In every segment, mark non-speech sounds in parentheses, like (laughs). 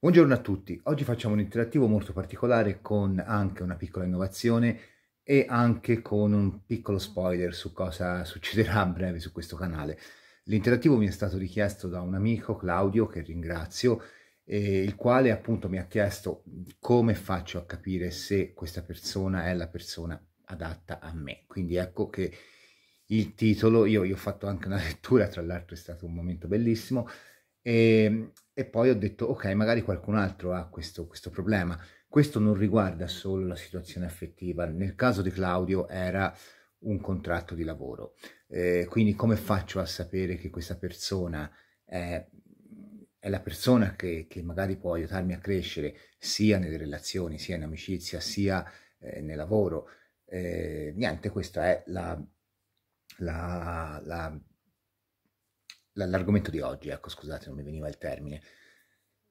Buongiorno a tutti, oggi facciamo un interattivo molto particolare con anche una piccola innovazione e anche con un piccolo spoiler su cosa succederà a breve su questo canale. L'interattivo mi è stato richiesto da un amico, Claudio, che ringrazio, eh, il quale appunto mi ha chiesto come faccio a capire se questa persona è la persona adatta a me. Quindi ecco che il titolo, io, io ho fatto anche una lettura, tra l'altro è stato un momento bellissimo, e, e poi ho detto ok magari qualcun altro ha questo, questo problema questo non riguarda solo la situazione affettiva nel caso di Claudio era un contratto di lavoro eh, quindi come faccio a sapere che questa persona è, è la persona che, che, magari può aiutarmi a crescere sia nelle relazioni sia in amicizia sia eh, nel lavoro eh, niente questa è la, la, la l'argomento di oggi, ecco scusate non mi veniva il termine.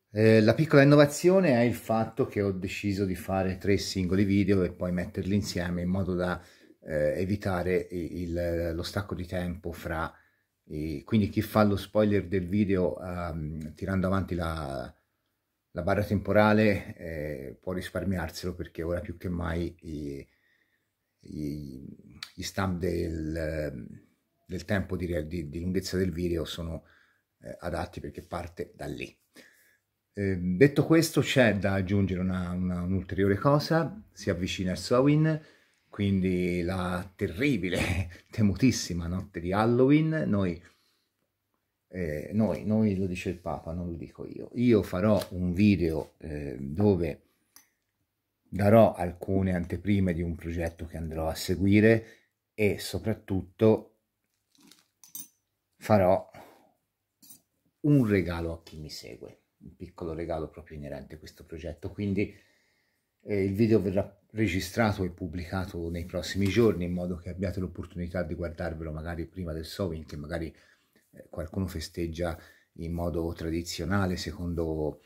Eh, la piccola innovazione è il fatto che ho deciso di fare tre singoli video e poi metterli insieme in modo da eh, evitare il, lo stacco di tempo fra... I, quindi chi fa lo spoiler del video um, tirando avanti la, la barra temporale eh, può risparmiarselo perché ora più che mai i, i, gli stamp del del tempo di, di, di lunghezza del video sono eh, adatti perché parte da lì. Eh, detto questo c'è da aggiungere un'ulteriore cosa, si avvicina il Halloween, quindi la terribile, (laughs) temutissima notte di Halloween, noi, eh, noi, noi, lo dice il Papa, non lo dico io, io farò un video ehm, dove darò alcune anteprime di un progetto che andrò a seguire e soprattutto farò un regalo a chi mi segue, un piccolo regalo proprio inerente a questo progetto, quindi eh, il video verrà registrato e pubblicato nei prossimi giorni in modo che abbiate l'opportunità di guardarvelo magari prima del Sovin, che magari eh, qualcuno festeggia in modo tradizionale secondo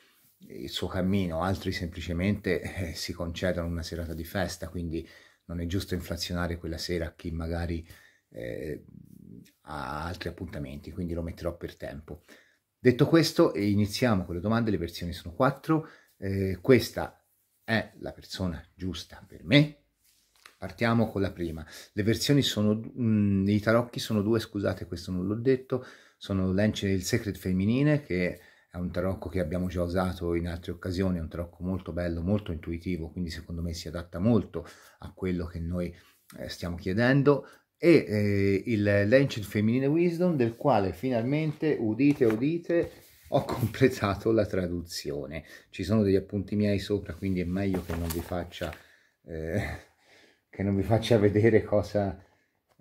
il suo cammino, altri semplicemente eh, si concedono una serata di festa, quindi non è giusto inflazionare quella sera a chi magari eh, a altri appuntamenti, quindi lo metterò per tempo. Detto questo, iniziamo con le domande, le versioni sono quattro, eh, questa è la persona giusta per me. Partiamo con la prima. Le versioni sono, mh, mm, i tarocchi sono due, scusate questo non l'ho detto, sono l'Ence del Secret Femminile che è un tarocco che abbiamo già usato in altre occasioni, è un tarocco molto bello, molto intuitivo, quindi secondo me si adatta molto a quello che noi eh, stiamo chiedendo e eh, il Lancet Feminine Wisdom del quale finalmente, udite udite, ho (laughs) completato la traduzione. Ci sono degli appunti miei sopra, quindi è meglio che non vi faccia, eh, che non vi faccia vedere cosa,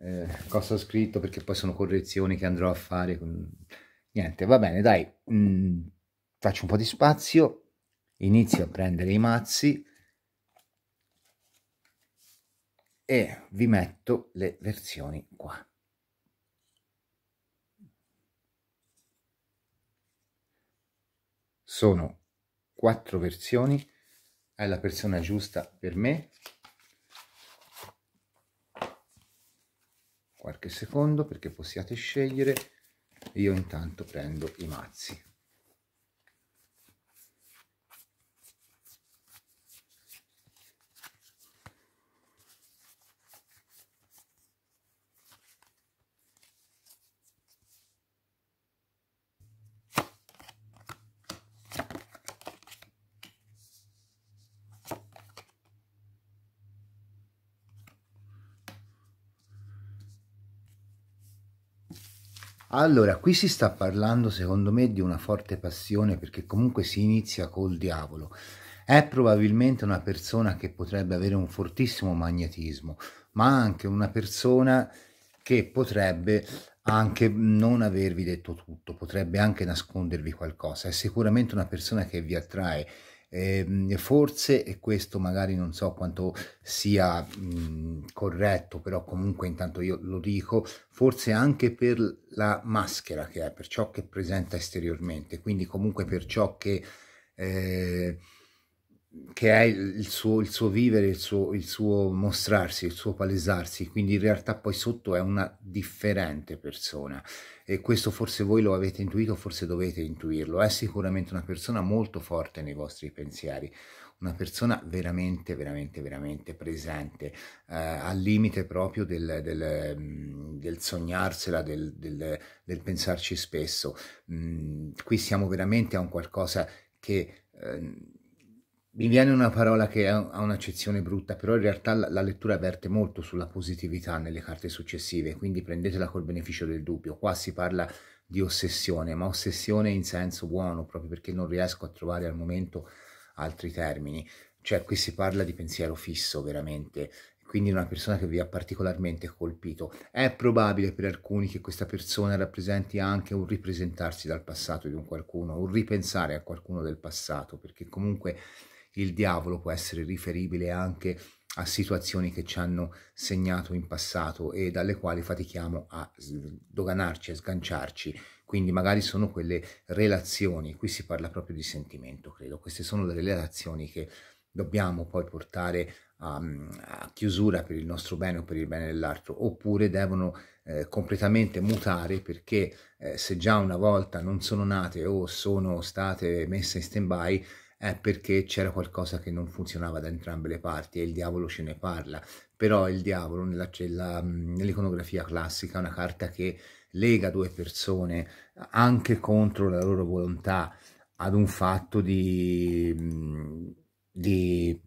eh, cosa ho scritto, perché poi sono correzioni che andrò a fare. Niente, va bene, dai, mm, faccio un po' di spazio, inizio a prendere i mazzi e vi metto le versioni qua. Sono quattro versioni, è la persona giusta per me. Qualche secondo perché possiate scegliere, io intanto prendo i mazzi. Allora, qui si sta parlando secondo me di una forte passione perché comunque si inizia col diavolo. È probabilmente una persona che potrebbe avere un fortissimo magnetismo, ma anche una persona che potrebbe anche non avervi detto tutto, potrebbe anche nascondervi qualcosa. È sicuramente una persona che vi attrae eh, forse, e questo magari non so quanto sia mh, mhmm, corretto, però comunque intanto io lo dico, forse anche per la maschera che è, per ciò che presenta esteriormente, quindi comunque per ciò che... Eh, che è il suo, il suo vivere, il suo, il suo, mostrarsi, il suo palesarsi, quindi in realtà poi sotto è una differente persona e questo forse voi lo avete intuito, forse dovete intuirlo, è sicuramente una persona molto forte nei vostri pensieri, una persona veramente, veramente, veramente presente, eh, al limite proprio del, del, mm, del sognarsela, del, del, pensarci spesso. Mm, qui siamo veramente a un qualcosa che... Eh, mi viene una parola che ha un'accezione brutta, però in realtà la lettura avverte molto sulla positività nelle carte successive, quindi prendetela col beneficio del dubbio. Qua si parla di ossessione, ma ossessione in senso buono, proprio perché non riesco a trovare al momento altri termini. Cioè qui si parla di pensiero fisso veramente, quindi una persona che vi ha particolarmente colpito. È probabile per alcuni che questa persona rappresenti anche un ripresentarsi dal passato di un qualcuno, un ripensare a qualcuno del passato, perché comunque il diavolo può essere riferibile anche a situazioni che ci hanno segnato in passato e dalle quali fatichiamo a doganarci, a sganciarci. Quindi magari sono quelle relazioni, qui si parla proprio di sentimento, credo. Queste sono delle relazioni che dobbiamo poi portare a, mm, a chiusura per il nostro bene o per il bene dell'altro, oppure devono eh, completamente mutare perché eh, se già una volta non sono nate o sono state messe in stand-by, è perché c'era qualcosa che non funzionava da entrambe le parti e il diavolo ce ne parla. Però il diavolo mm, nell'iconografia classica è una carta che lega due persone anche contro la loro volontà ad un fatto di, mm, di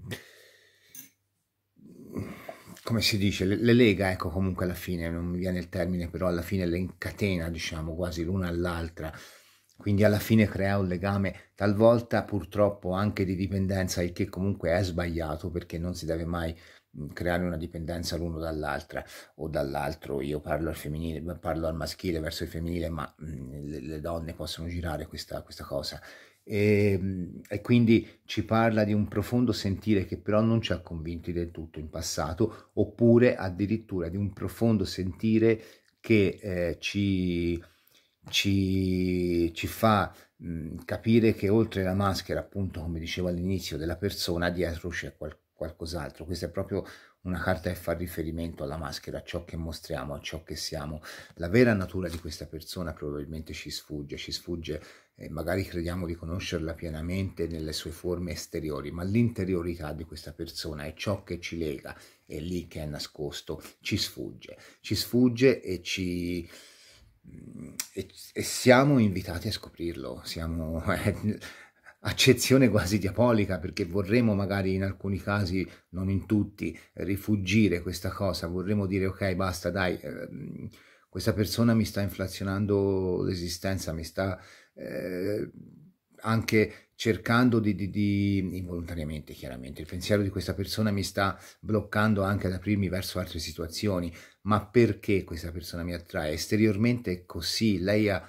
come si dice, le, le, lega, ecco comunque alla fine, non mi viene il termine, però alla fine le incatena, diciamo, quasi l'una all'altra, quindi alla fine crea un legame talvolta purtroppo anche di dipendenza, il che comunque è sbagliato perché non si deve mai mhmm, creare una dipendenza l'uno dall'altra o dall'altro. Io parlo al femminile, mhmm, parlo al maschile verso il femminile, ma mhmm, le, le donne possono girare questa, questa cosa. E, ehm, e, quindi ci parla di un profondo sentire che però non ci ha convinti del tutto in passato, oppure addirittura di un profondo sentire che eh, ci ci, ci fa mh, capire che oltre la maschera, appunto, come dicevo all'inizio, della persona, dietro c'è qual- qualcos'altro. Questa è proprio una carta che fa riferimento alla maschera, a ciò che mostriamo, a ciò che siamo. La vera natura di questa persona probabilmente ci sfugge, ci sfugge, eh, magari crediamo di conoscerla pienamente nelle sue forme esteriori, ma l'interiorità di questa persona è ciò che ci lega, è lì che è nascosto, ci sfugge, ci sfugge e ci e, e siamo invitati a scoprirlo, siamo eh, (laughs) accezione quasi diabolica perché vorremmo magari in alcuni casi, non in tutti, rifugire questa cosa, vorremmo dire ok basta dai, eh, questa persona mi sta inflazionando l'esistenza, mi sta eh, anche cercando di, di, di, involontariamente chiaramente, il pensiero di questa persona mi sta bloccando anche ad aprirmi verso altre situazioni, ma perché questa persona mi attrae? Esteriormente è così, lei ha,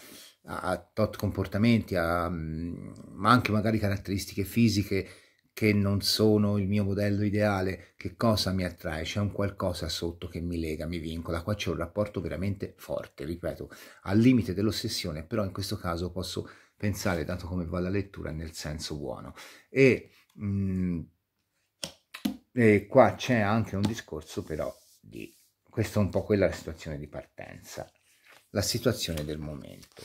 ha tot comportamenti, ha, mm, ma anche magari caratteristiche fisiche che non sono il mio modello ideale, che cosa mi attrae? C'è un qualcosa sotto che mi lega, mi vincola. Qua c'è un rapporto veramente forte, ripeto, al limite dell'ossessione, però in questo caso posso pensare, dato come va la lettura, nel senso buono. E, mh, mm, e qua c'è anche un discorso però di questa è un po' quella la situazione di partenza, la situazione del momento.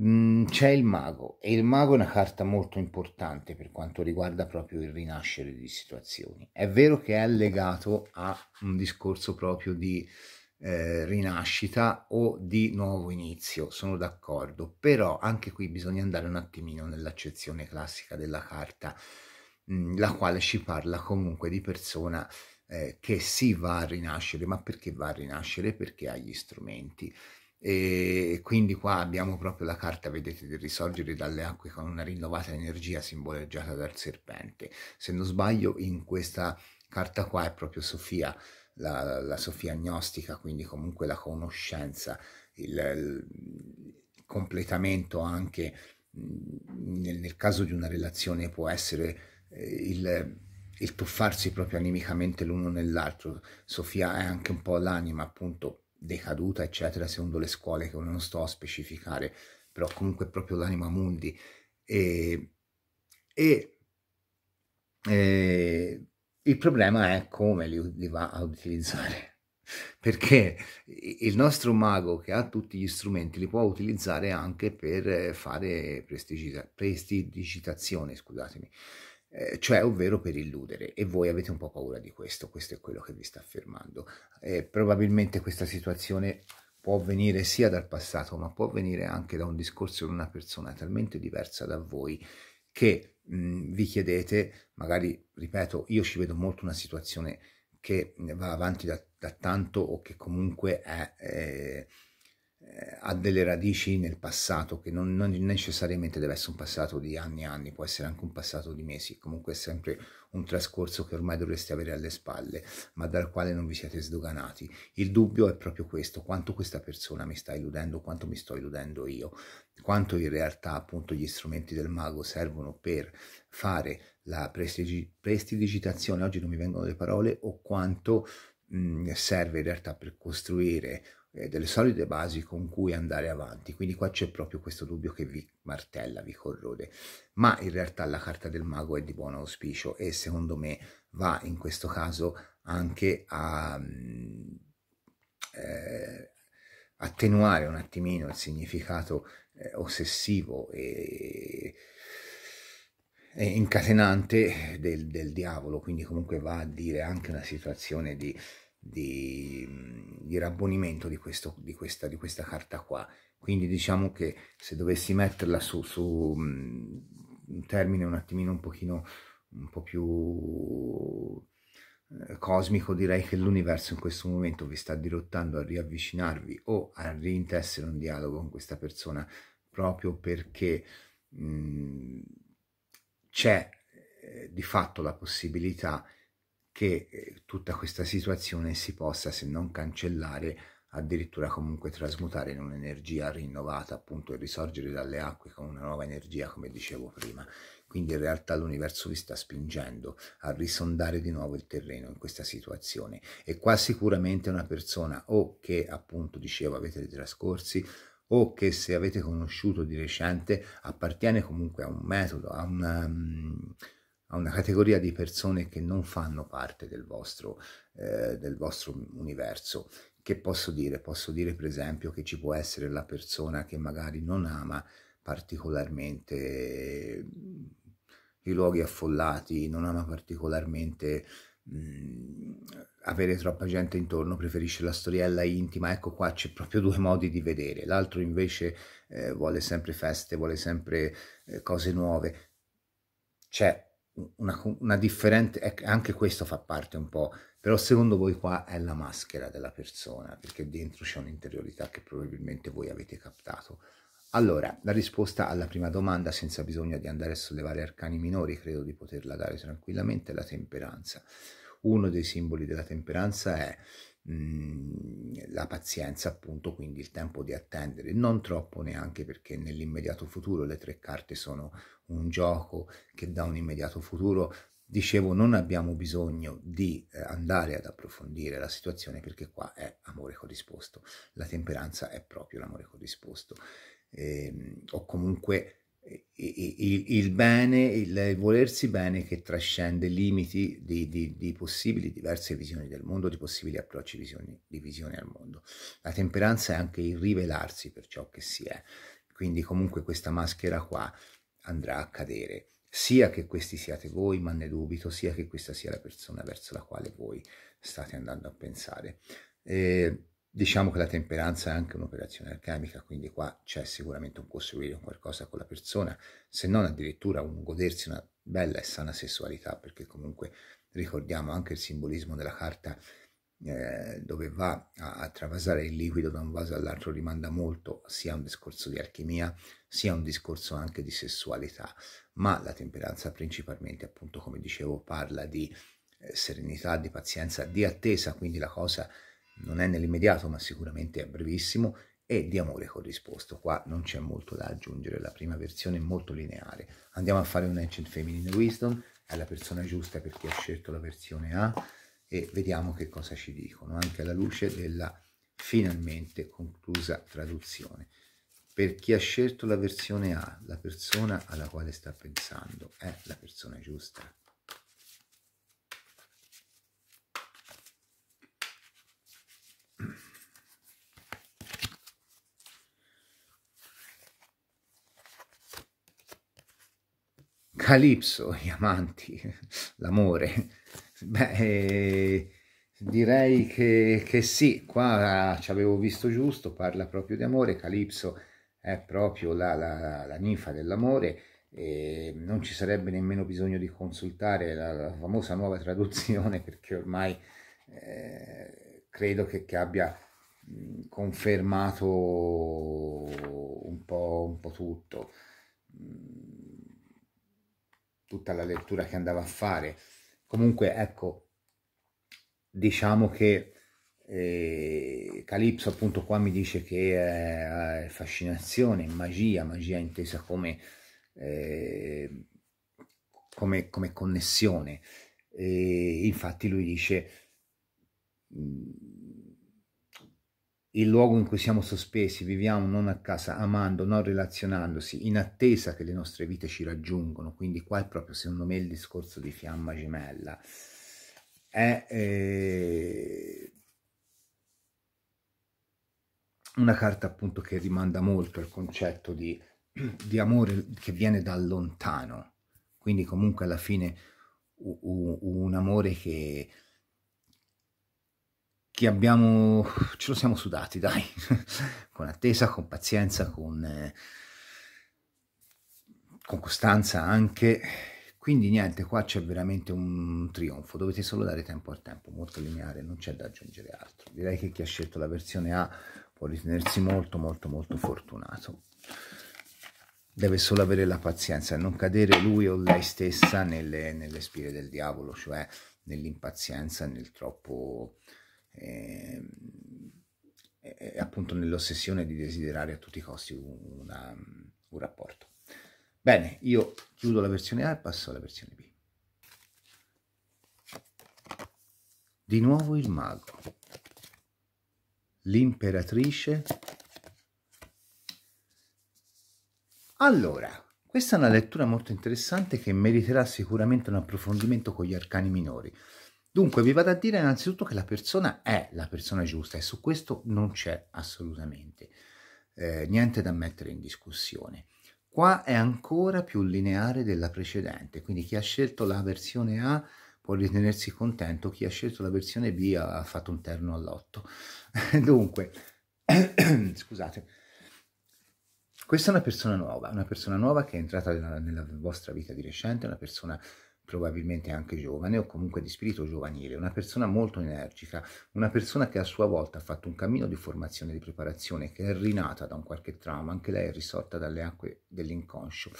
Mm, c'è il mago e il mago è una carta molto importante per quanto riguarda proprio il rinascere di situazioni. È vero che è legato a un discorso proprio di eh, rinascita o di nuovo inizio, sono d'accordo, però anche qui bisogna andare un attimino nell'accezione classica della carta, mh, mm, la quale ci parla comunque di persona eh, che si va a rinascere, ma perché va a rinascere? Perché ha gli strumenti. E quindi qua abbiamo proprio la carta, vedete, del risorgere dalle acque con una rinnovata energia simboleggiata dal serpente. Se non sbaglio, in questa carta qua è proprio Sofia, la, la Sofia agnostica, quindi comunque la conoscenza, il, il completamento anche mm, nel, nel, caso di una relazione può essere eh, il il tuffarsi proprio animicamente l'uno nell'altro. Sofia è anche un po' l'anima appunto decaduta, eccetera, secondo le scuole che non sto a specificare, però comunque è proprio l'anima mundi. E, e, e, il problema è come li, li va a utilizzare (laughs) perché il nostro mago che ha tutti gli strumenti li può utilizzare anche per fare prestigitazione, scusatemi. Eh, cioè ovvero per illudere, e voi avete un po' paura di questo, questo è quello che vi sta affermando. Eh, probabilmente questa situazione può venire sia dal passato, ma può venire anche da un discorso di una persona talmente diversa da voi che mh, mm, vi chiedete, magari, ripeto, io ci vedo molto una situazione che va avanti da, da tanto o che comunque è... Eh, eh, ha delle radici nel passato che non, non, necessariamente deve essere un passato di anni e anni, può essere anche un passato di mesi, comunque è sempre un trascorso che ormai dovreste avere alle spalle, ma dal quale non vi siete sdoganati. Il dubbio è proprio questo, quanto questa persona mi sta illudendo, quanto mi sto illudendo io, quanto in realtà appunto gli strumenti del mago servono per fare la prestigi prestidigitazione, oggi non mi vengono le parole, o quanto mh, serve in realtà per costruire eh, delle solide basi con cui andare avanti. Quindi qua c'è proprio questo dubbio che vi martella, vi corrode. Ma in realtà la carta del mago è di buon auspicio e secondo me va in questo caso anche a... Mm, eh, attenuare un attimino il significato eh, ossessivo e, e incatenante del, del, diavolo, quindi comunque va a dire anche una situazione di di, mm, di rabbonimento di, questo, di, questa, di questa carta qua. Quindi diciamo che se dovessi metterla su, su mm, un termine un attimino un pochino un po' più eh, cosmico direi che l'universo in questo momento vi sta dirottando a riavvicinarvi o a rintessere un dialogo con questa persona proprio perché mm, c'è eh, di fatto la possibilità che eh, tutta questa situazione si possa, se non cancellare, addirittura comunque trasmutare in un'energia rinnovata, appunto, e risorgere dalle acque con una nuova energia, come dicevo prima. Quindi in realtà l'universo vi sta spingendo a risondare di nuovo il terreno in questa situazione. E qua sicuramente una persona o che, appunto, dicevo, avete dei trascorsi, o che se avete conosciuto di recente appartiene comunque a un metodo, a una, mm, a una categoria di persone che non fanno parte del vostro, eh, del vostro universo. Che posso dire? Posso dire per esempio che ci può essere la persona che magari non ama particolarmente mm, i luoghi affollati, non ama particolarmente mh, mm, avere troppa gente intorno, preferisce la storiella intima, ecco qua c'è proprio due modi di vedere, l'altro invece eh, vuole sempre feste, vuole sempre eh, cose nuove. C'è una, una differente, ecco, anche questo fa parte un po', però secondo voi qua è la maschera della persona, perché dentro c'è un'interiorità che probabilmente voi avete captato. Allora, la risposta alla prima domanda, senza bisogno di andare a sollevare arcani minori, credo di poterla dare tranquillamente, è la temperanza. Uno dei simboli della temperanza è Mm, la pazienza appunto quindi il tempo di attendere non troppo neanche perché nell'immediato futuro le tre carte sono un gioco che dà un immediato futuro dicevo non abbiamo bisogno di eh, andare ad approfondire la situazione perché qua è amore corrisposto la temperanza è proprio l'amore corrisposto e, ehm, o comunque il, il, bene, il volersi bene che trascende limiti di, di, di, possibili diverse visioni del mondo, di possibili approcci visioni, di visione al mondo. La temperanza è anche il rivelarsi per ciò che si è, quindi comunque questa maschera qua andrà a cadere, sia che questi siate voi, ma ne dubito, sia che questa sia la persona verso la quale voi state andando a pensare. Eh, Diciamo che la temperanza è anche un'operazione alchemica, quindi qua c'è sicuramente un costruire qualcosa con la persona, se non addirittura un godersi una bella e sana sessualità, perché comunque ricordiamo anche il simbolismo della carta eh, dove va a, a, travasare il liquido da un vaso all'altro, rimanda molto sia a un discorso di alchimia, sia a un discorso anche di sessualità, ma la temperanza principalmente, appunto, come dicevo, parla di eh, serenità, di pazienza, di attesa, quindi la cosa non è nell'immediato ma sicuramente è brevissimo, e di amore corrisposto. Qua non c'è molto da aggiungere, la prima versione è molto lineare. Andiamo a fare un Ancient Feminine Wisdom, è la persona giusta per chi ha scelto la versione A e vediamo che cosa ci dicono, anche alla luce della finalmente conclusa traduzione. Per chi ha scelto la versione A, la persona alla quale sta pensando è la persona giusta. Calipso, gli amanti, l'amore. Beh, eh, direi che, che, sì, qua ci avevo visto giusto, parla proprio di amore, Calipso è proprio la, la, la ninfa dell'amore e non ci sarebbe nemmeno bisogno di consultare la, la famosa nuova traduzione perché ormai eh, credo che, che abbia mm, confermato un po', un po' tutto. Mm, tutta la lettura che andava a fare. Comunque, ecco, diciamo che eh, Calypso appunto qua mi dice che è fascinazione, magia, magia intesa come, eh, come, come connessione. E infatti lui dice il luogo in cui siamo sospesi, viviamo non a casa, amando, non relazionandosi, in attesa che le nostre vite ci raggiungano. Quindi qua è proprio secondo me il discorso di fiamma gemella. È eh, una carta appunto che rimanda molto al concetto di, di amore che viene da lontano. Quindi comunque alla fine un, un amore che che abbiamo, ce lo siamo sudati, dai, (laughs) con attesa, con pazienza, con, eh, con costanza anche. Quindi niente, qua c'è veramente un trionfo, dovete solo dare tempo al tempo, molto lineare, non c'è da aggiungere altro. Direi che chi ha scelto la versione A può ritenersi molto molto molto fortunato. Deve solo avere la pazienza, e non cadere lui o lei stessa nelle, nelle spire del diavolo, cioè nell'impazienza, nel troppo eh, eh, appunto nell'ossessione di desiderare a tutti i costi una, un rapporto. Bene, io chiudo la versione A e passo alla versione B. Di nuovo il mago, l'imperatrice. Allora, questa è una lettura molto interessante che meriterà sicuramente un approfondimento con gli arcani minori. Dunque, vi vado a dire innanzitutto che la persona è la persona giusta e su questo non c'è assolutamente eh, niente da mettere in discussione. Qua è ancora più lineare della precedente, quindi chi ha scelto la versione A può ritenersi contento, chi ha scelto la versione B ha fatto un terno all'otto. (laughs) Dunque, (clears throat) scusate, questa è una persona nuova, una persona nuova che è entrata nella, nella vostra vita di recente, una persona probabilmente anche giovane o comunque di spirito giovanile, una persona molto energica, una persona che a sua volta ha fatto un cammino di formazione e di preparazione, che è rinata da un qualche trauma, anche lei è risorta dalle acque dell'inconscio.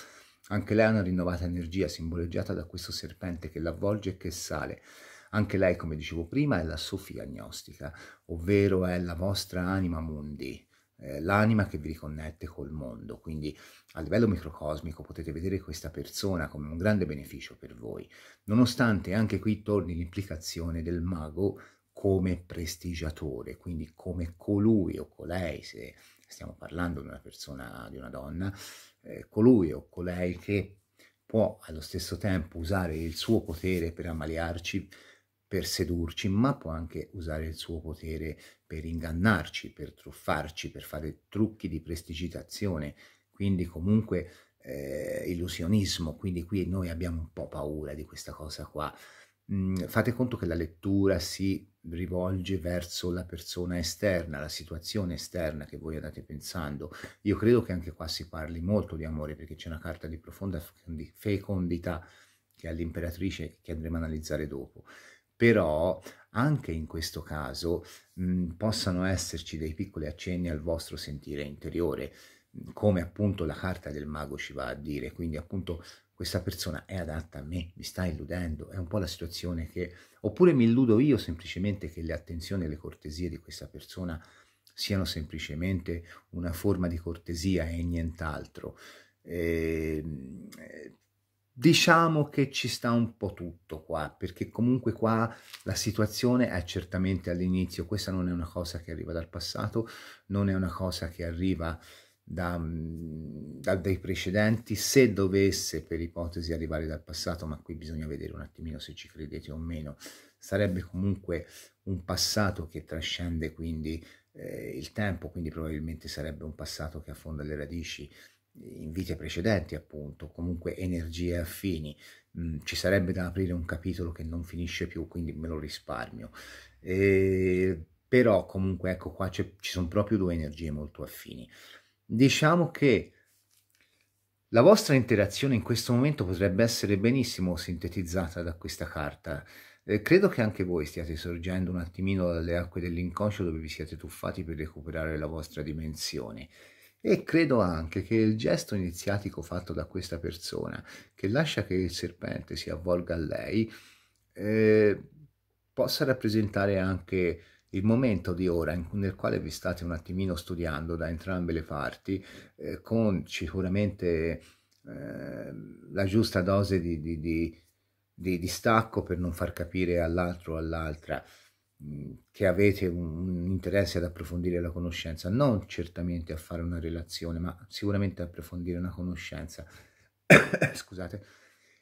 Anche lei ha una rinnovata energia simboleggiata da questo serpente che l'avvolge e che sale. Anche lei, come dicevo prima, è la Sofia gnostica, ovvero è la vostra anima mundi, eh, l'anima che vi riconnette col mondo. Quindi a livello microcosmico potete vedere questa persona come un grande beneficio per voi, nonostante anche qui torni l'implicazione del mago come prestigiatore, quindi come colui o colei, se stiamo parlando di una persona, di una donna, eh, colui o colei che può allo stesso tempo usare il suo potere per ammaliarci, per sedurci, ma può anche usare il suo potere per ingannarci, per truffarci, per fare trucchi di prestigitazione quindi comunque eh, illusionismo, quindi qui noi abbiamo un po' paura di questa cosa qua. Mm, fate conto che la lettura si rivolge verso la persona esterna, la situazione esterna che voi andate pensando. Io credo che anche qua si parli molto di amore perché c'è una carta di profonda fecondità che è l'imperatrice che andremo a analizzare dopo. Però anche in questo caso mh, mm, possano esserci dei piccoli accenni al vostro sentire interiore come appunto la carta del mago ci va a dire, quindi appunto questa persona è adatta a me, mi sta illudendo, è un po' la situazione che, oppure mi illudo io semplicemente che le attenzioni e le cortesie di questa persona siano semplicemente una forma di cortesia e nient'altro. Eh, diciamo che ci sta un po' tutto qua, perché comunque qua la situazione è certamente all'inizio, questa non è una cosa che arriva dal passato, non è una cosa che arriva da, mm, da, dai precedenti, se dovesse per ipotesi arrivare dal passato, ma qui bisogna vedere un attimino se ci credete o meno, sarebbe comunque un passato che trascende quindi eh, il tempo, quindi probabilmente sarebbe un passato che affonda le radici in vite precedenti appunto, comunque energie affini, mm, ci sarebbe da aprire un capitolo che non finisce più, quindi me lo risparmio. E, eh, però comunque ecco qua ci sono proprio due energie molto affini diciamo che la vostra interazione in questo momento potrebbe essere benissimo sintetizzata da questa carta. Eh, credo che anche voi stiate sorgendo un attimino dalle acque dell'inconscio dove vi siete tuffati per recuperare la vostra dimensione. E credo anche che il gesto iniziatico fatto da questa persona, che lascia che il serpente si avvolga a lei, eh, possa rappresentare anche il momento di ora nel quale vi state un attimino studiando da entrambe le parti, eh, con sicuramente eh, la giusta dose di, di, di, di, distacco per non far capire all'altro o all'altra mm, che avete un, un, interesse ad approfondire la conoscenza, non certamente a fare una relazione, ma sicuramente a approfondire una conoscenza. (coughs) Scusate.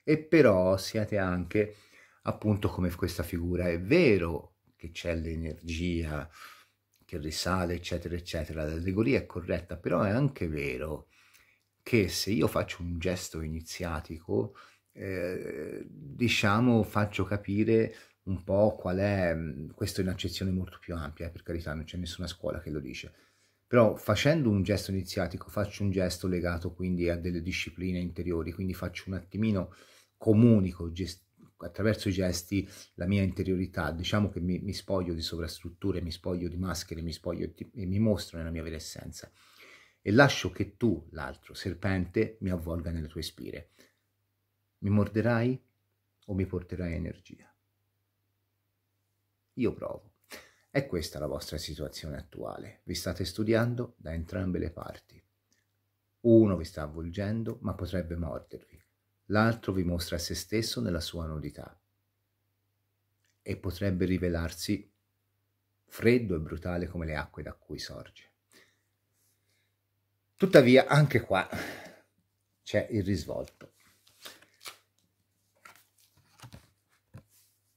E però siete anche appunto come questa figura, è vero che c'è l'energia che risale, eccetera, eccetera. L'allegoria è corretta, però è anche vero che se io faccio un gesto iniziatico, eh, diciamo, faccio capire un po' qual è, mm, questo è un'accezione molto più ampia, per carità, non c'è nessuna scuola che lo dice, però facendo un gesto iniziatico faccio un gesto legato quindi a delle discipline interiori, quindi faccio un attimino, comunico, gest- attraverso i gesti la mia interiorità, diciamo che mi, mi spoglio di sovrastrutture, mi spoglio di maschere, mi spoglio di, e mi mostro nella mia vera essenza e lascio che tu, l'altro serpente, mi avvolga nelle tue spire. Mi morderai o mi porterai energia? Io provo. È questa la vostra situazione attuale. Vi state studiando da entrambe le parti. Uno vi sta avvolgendo, ma potrebbe mordervi l'altro vi mostra se stesso nella sua nudità e potrebbe rivelarsi freddo e brutale come le acque da cui sorge. Tuttavia anche qua c'è il risvolto.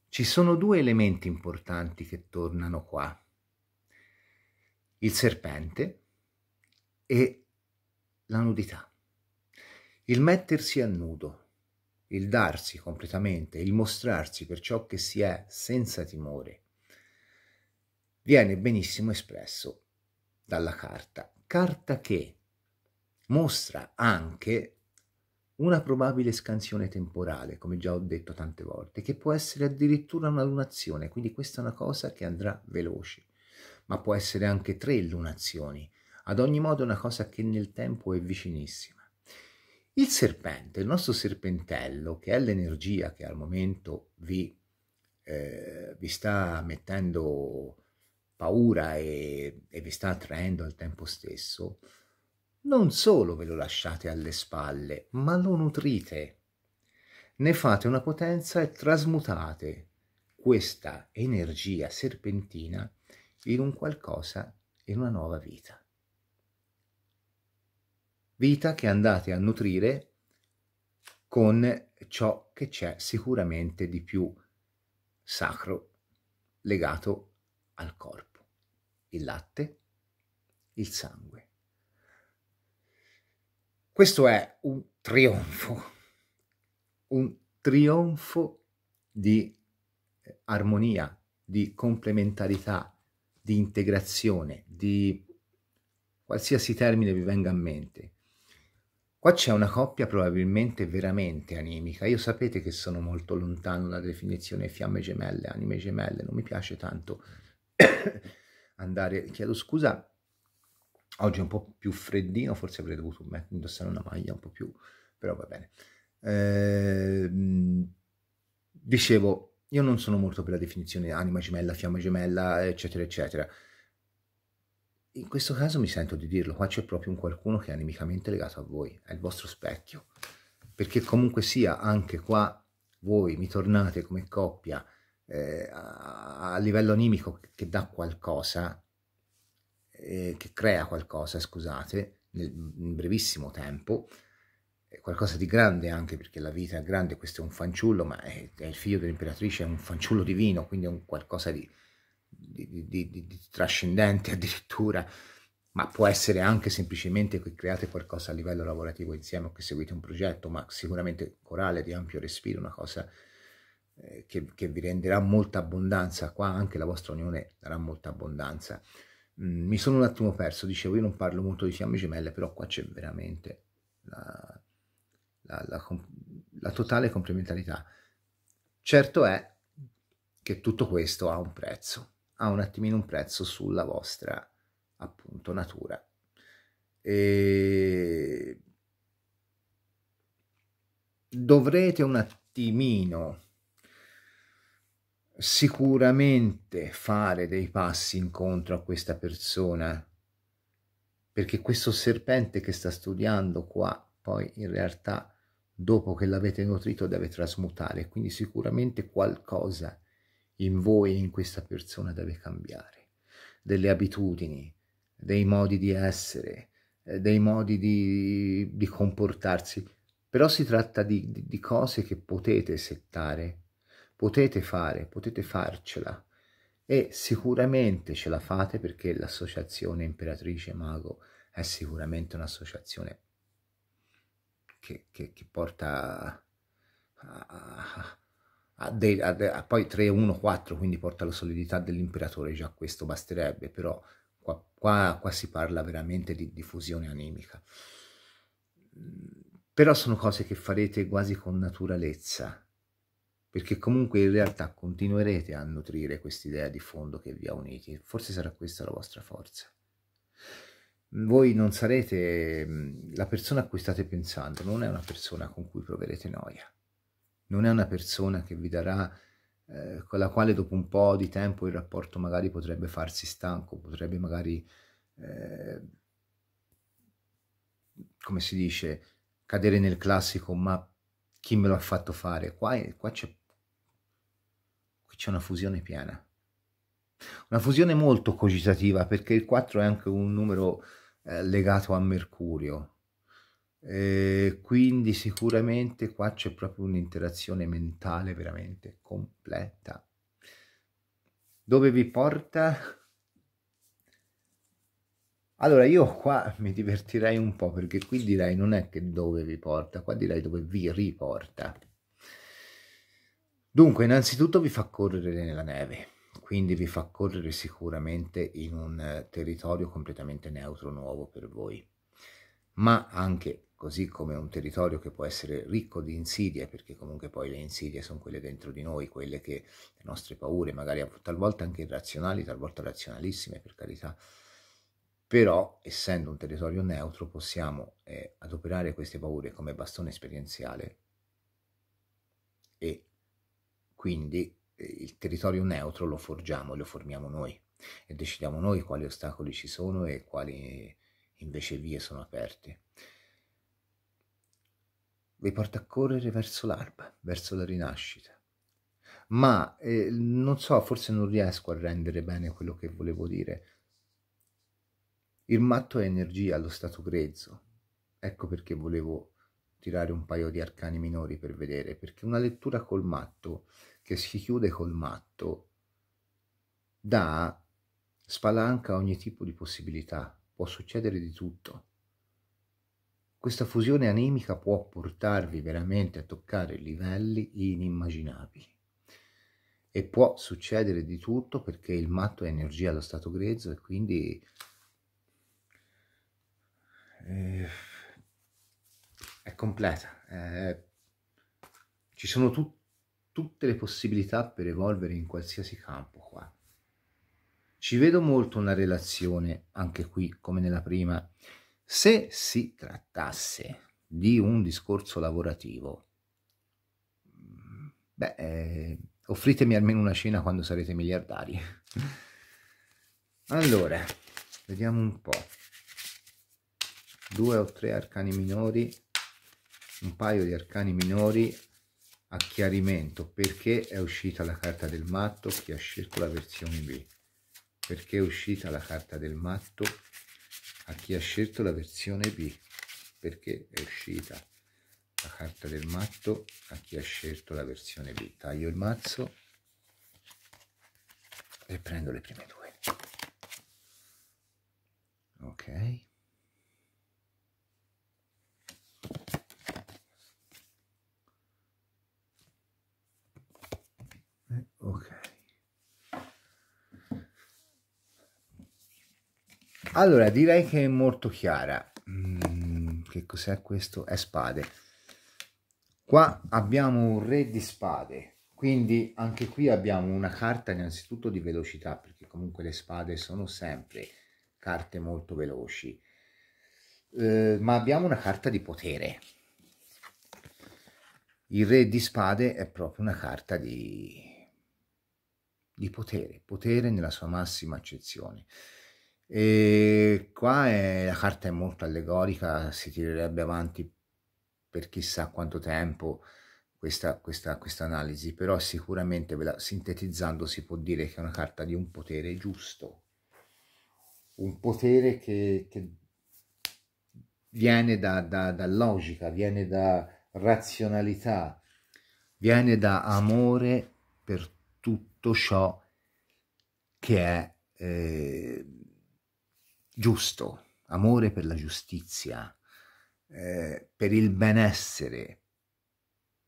Ci sono due elementi importanti che tornano qua. Il serpente e la nudità. Il mettersi a nudo, il darsi completamente, il mostrarsi per ciò che si è senza timore, viene benissimo espresso dalla carta. Carta che mostra anche una probabile scansione temporale, come già ho detto tante volte, che può essere addirittura una lunazione, quindi questa è una cosa che andrà veloce, ma può essere anche tre lunazioni, ad ogni modo è una cosa che nel tempo è vicinissima. Il serpente, il nostro serpentello, che è l'energia che al momento vi, eh, vi sta mettendo paura e, e vi sta attraendo al tempo stesso, non solo ve lo lasciate alle spalle, ma lo nutrite. Ne fate una potenza e trasmutate questa energia serpentina in un qualcosa, in una nuova vita vita che andate a nutrire con ciò che c'è sicuramente di più sacro legato al corpo, il latte, il sangue. Questo è un trionfo, un trionfo di eh, armonia, di complementarità, di integrazione, di qualsiasi termine vi venga a mente Qua c'è una coppia probabilmente veramente animica. Io sapete che sono molto lontano dalla definizione fiamme gemelle, anime gemelle, non mi piace tanto (coughs) andare, chiedo scusa, oggi è un po' più freddino, forse avrei dovuto indossare una maglia un po' più, però va bene. Eh, dicevo, io non sono molto per la definizione anima gemella, fiamma gemella, eccetera, eccetera in questo caso mi sento di dirlo, qua c'è proprio un qualcuno che è animicamente legato a voi, è il vostro specchio, perché comunque sia anche qua voi mi tornate come coppia eh, a, a, livello animico che, dà qualcosa, eh, che crea qualcosa, scusate, nel, in brevissimo tempo, qualcosa di grande anche perché la vita è grande, questo è un fanciullo, ma è, è il figlio dell'imperatrice, è un fanciullo divino, quindi è un qualcosa di di, di, di trascendente (laughs) addirittura, ma può essere anche semplicemente che create qualcosa a livello lavorativo insieme o che seguite un progetto, ma sicuramente corale di ampio respiro, una cosa eh, che, che, vi renderà molta abbondanza, qua anche la vostra unione darà molta abbondanza. Mm, mi sono un attimo perso, dicevo io non parlo molto di fiamme gemelle, però qua c'è veramente la, la, la, la totale complementarità. Certo è che tutto questo ha un prezzo ha un attimino un prezzo sulla vostra appunto natura. E... Dovrete un attimino sicuramente fare dei passi incontro a questa persona perché questo serpente che sta studiando qua poi in realtà dopo che l'avete nutrito deve trasmutare quindi sicuramente qualcosa in voi e in questa persona deve cambiare, delle abitudini, dei modi di essere, eh, dei modi di, di comportarsi, però si tratta di, di cose che potete settare, potete fare, potete farcela e sicuramente ce la fate perché l'associazione Imperatrice Mago è sicuramente un'associazione che, che, che porta a, a, a dei, a, a poi 3, 1, 4, quindi porta la solidità dell'imperatore, già questo basterebbe, però qua, qua, qua si parla veramente di, diffusione animica. Mm, però sono cose che farete quasi con naturalezza, perché comunque in realtà continuerete a nutrire quest'idea di fondo che vi ha uniti, forse sarà questa la vostra forza voi non sarete mm, la persona a cui state pensando, non è una persona con cui proverete noia non è una persona che vi darà, eh, con la quale dopo un po' di tempo il rapporto magari potrebbe farsi stanco, potrebbe magari, eh, come si dice, cadere nel classico, ma chi me lo ha fatto fare? Qua, qua c'è una fusione piena. Una fusione molto cogitativa perché il 4 è anche un numero eh, legato a Mercurio, eh, quindi sicuramente qua c'è proprio un'interazione mentale veramente completa dove vi porta allora io qua mi divertirei un po' perché qui direi non è che dove vi porta qua direi dove vi riporta dunque innanzitutto vi fa correre nella neve quindi vi fa correre sicuramente in un eh, territorio completamente neutro nuovo per voi ma anche così come un territorio che può essere ricco di insidie, perché comunque poi le insidie sono quelle dentro di noi, quelle che le nostre paure, magari talvolta anche irrazionali, talvolta razionalissime, per carità, però essendo un territorio neutro possiamo eh, adoperare queste paure come bastone esperienziale e quindi eh, il territorio neutro lo forgiamo, lo formiamo noi e decidiamo noi quali ostacoli ci sono e quali invece vie sono aperte vi porta a correre verso l'alba, verso la rinascita. Ma eh, non so, forse non riesco a rendere bene quello che volevo dire. Il matto è energia allo stato grezzo. Ecco perché volevo tirare un paio di arcani minori per vedere, perché una lettura col matto, che si chiude col matto, dà, spalanca ogni tipo di possibilità, può succedere di tutto. Questa fusione animica può portarvi veramente a toccare livelli inimmaginabili. E può succedere di tutto perché il matto è energia allo stato grezzo e quindi... Eh, è completa. Eh, ci sono tu tutte le possibilità per evolvere in qualsiasi campo qua. Ci vedo molto una relazione, anche qui, come nella prima, se si trattasse di un discorso lavorativo, mm, beh, eh, offritemi almeno una cena quando sarete miliardari. allora, vediamo un po'. Due o tre arcani minori, un paio di arcani minori a chiarimento perché è uscita la carta del matto chi ha scelto la versione B perché è uscita la carta del matto a chi ha scelto la versione B perché è uscita la carta del matto a chi ha scelto la versione B taglio il mazzo e prendo le prime due ok eh, ok Allora, direi che è molto chiara. Mm, che cos'è questo? È spade. Qua abbiamo un re di spade, quindi anche qui abbiamo una carta innanzitutto di velocità, perché comunque le spade sono sempre carte molto veloci. Eh, ma abbiamo una carta di potere. Il re di spade è proprio una carta di, di potere, potere nella sua massima accezione. E qua è- la carta è molto allegorica, si tirerebbe avanti per chissà quanto tempo questa, questa, questa analisi, però sicuramente sintetizzando si può dire che è una carta di un potere giusto, un potere che, che viene da, da, da logica, viene da razionalità, viene da amore per tutto ciò che è eh, giusto, amore per la giustizia, eh, per il benessere,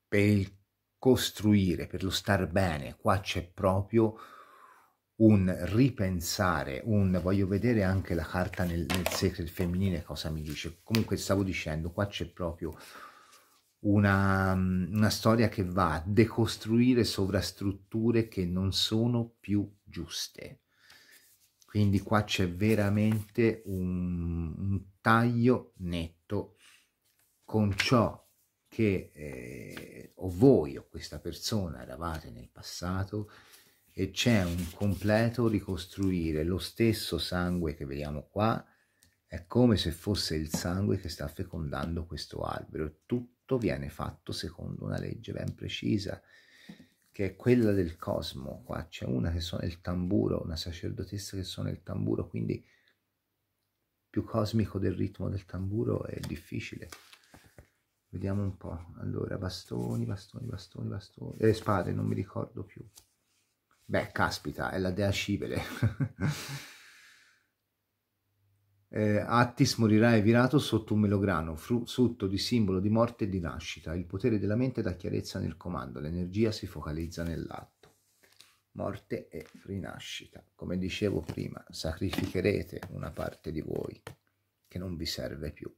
per il costruire, per lo star bene. Qua c'è proprio un ripensare, un voglio vedere anche la carta nel, nel secret femminile cosa mi dice. Comunque stavo dicendo, qua c'è proprio una, una storia che va a decostruire sovrastrutture che non sono più giuste quindi qua c'è veramente un, un, taglio netto con ciò che eh, o voi o questa persona eravate nel passato e c'è un completo ricostruire lo stesso sangue che vediamo qua è come se fosse il sangue che sta fecondando questo albero tutto viene fatto secondo una legge ben precisa che è quella del cosmo. Qua c'è una che suona il tamburo, una sacerdotessa che suona il tamburo, quindi più cosmico del ritmo del tamburo è difficile. Vediamo un po'. Allora, bastoni, bastoni, bastoni, bastoni. Eh, spade, non mi ricordo più. Beh, caspita, è la dea Cibele. (laughs) eh, Attis morirà virato sotto un melograno, frutto di simbolo di morte e di nascita. Il potere della mente dà chiarezza nel comando, l'energia si focalizza nell'atto. Morte e rinascita. Come dicevo prima, sacrificherete una parte di voi che non vi serve più.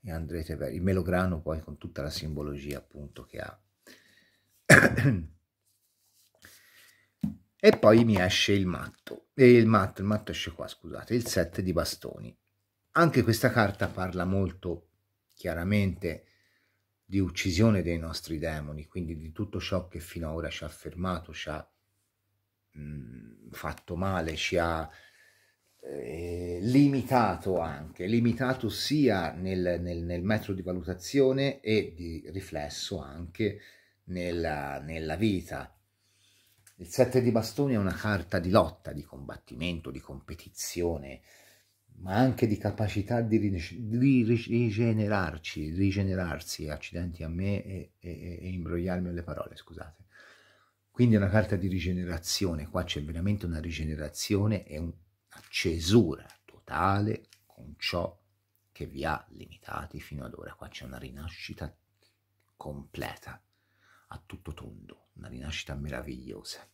E andrete per il melograno poi con tutta la simbologia appunto che ha. (clears throat) e poi mi esce il matto e il matto, il matto esce qua scusate il 7 di bastoni anche questa carta parla molto chiaramente di uccisione dei nostri demoni quindi di tutto ciò che finora ci ha fermato ci ha mh, mm, fatto male ci ha eh, limitato anche limitato sia nel, nel, nel, metro di valutazione e di riflesso anche nella, nella vita il sette di bastoni è una carta di lotta, di combattimento, di competizione, ma anche di capacità di, rigenerarci, rigenerarsi, accidenti a me e, e, e imbrogliarmi alle parole, scusate. Quindi è una carta di rigenerazione, qua c'è veramente una rigenerazione e una cesura totale con ciò che vi ha limitati fino ad ora. Qua c'è una rinascita completa a tutto tondo, una rinascita meravigliosa.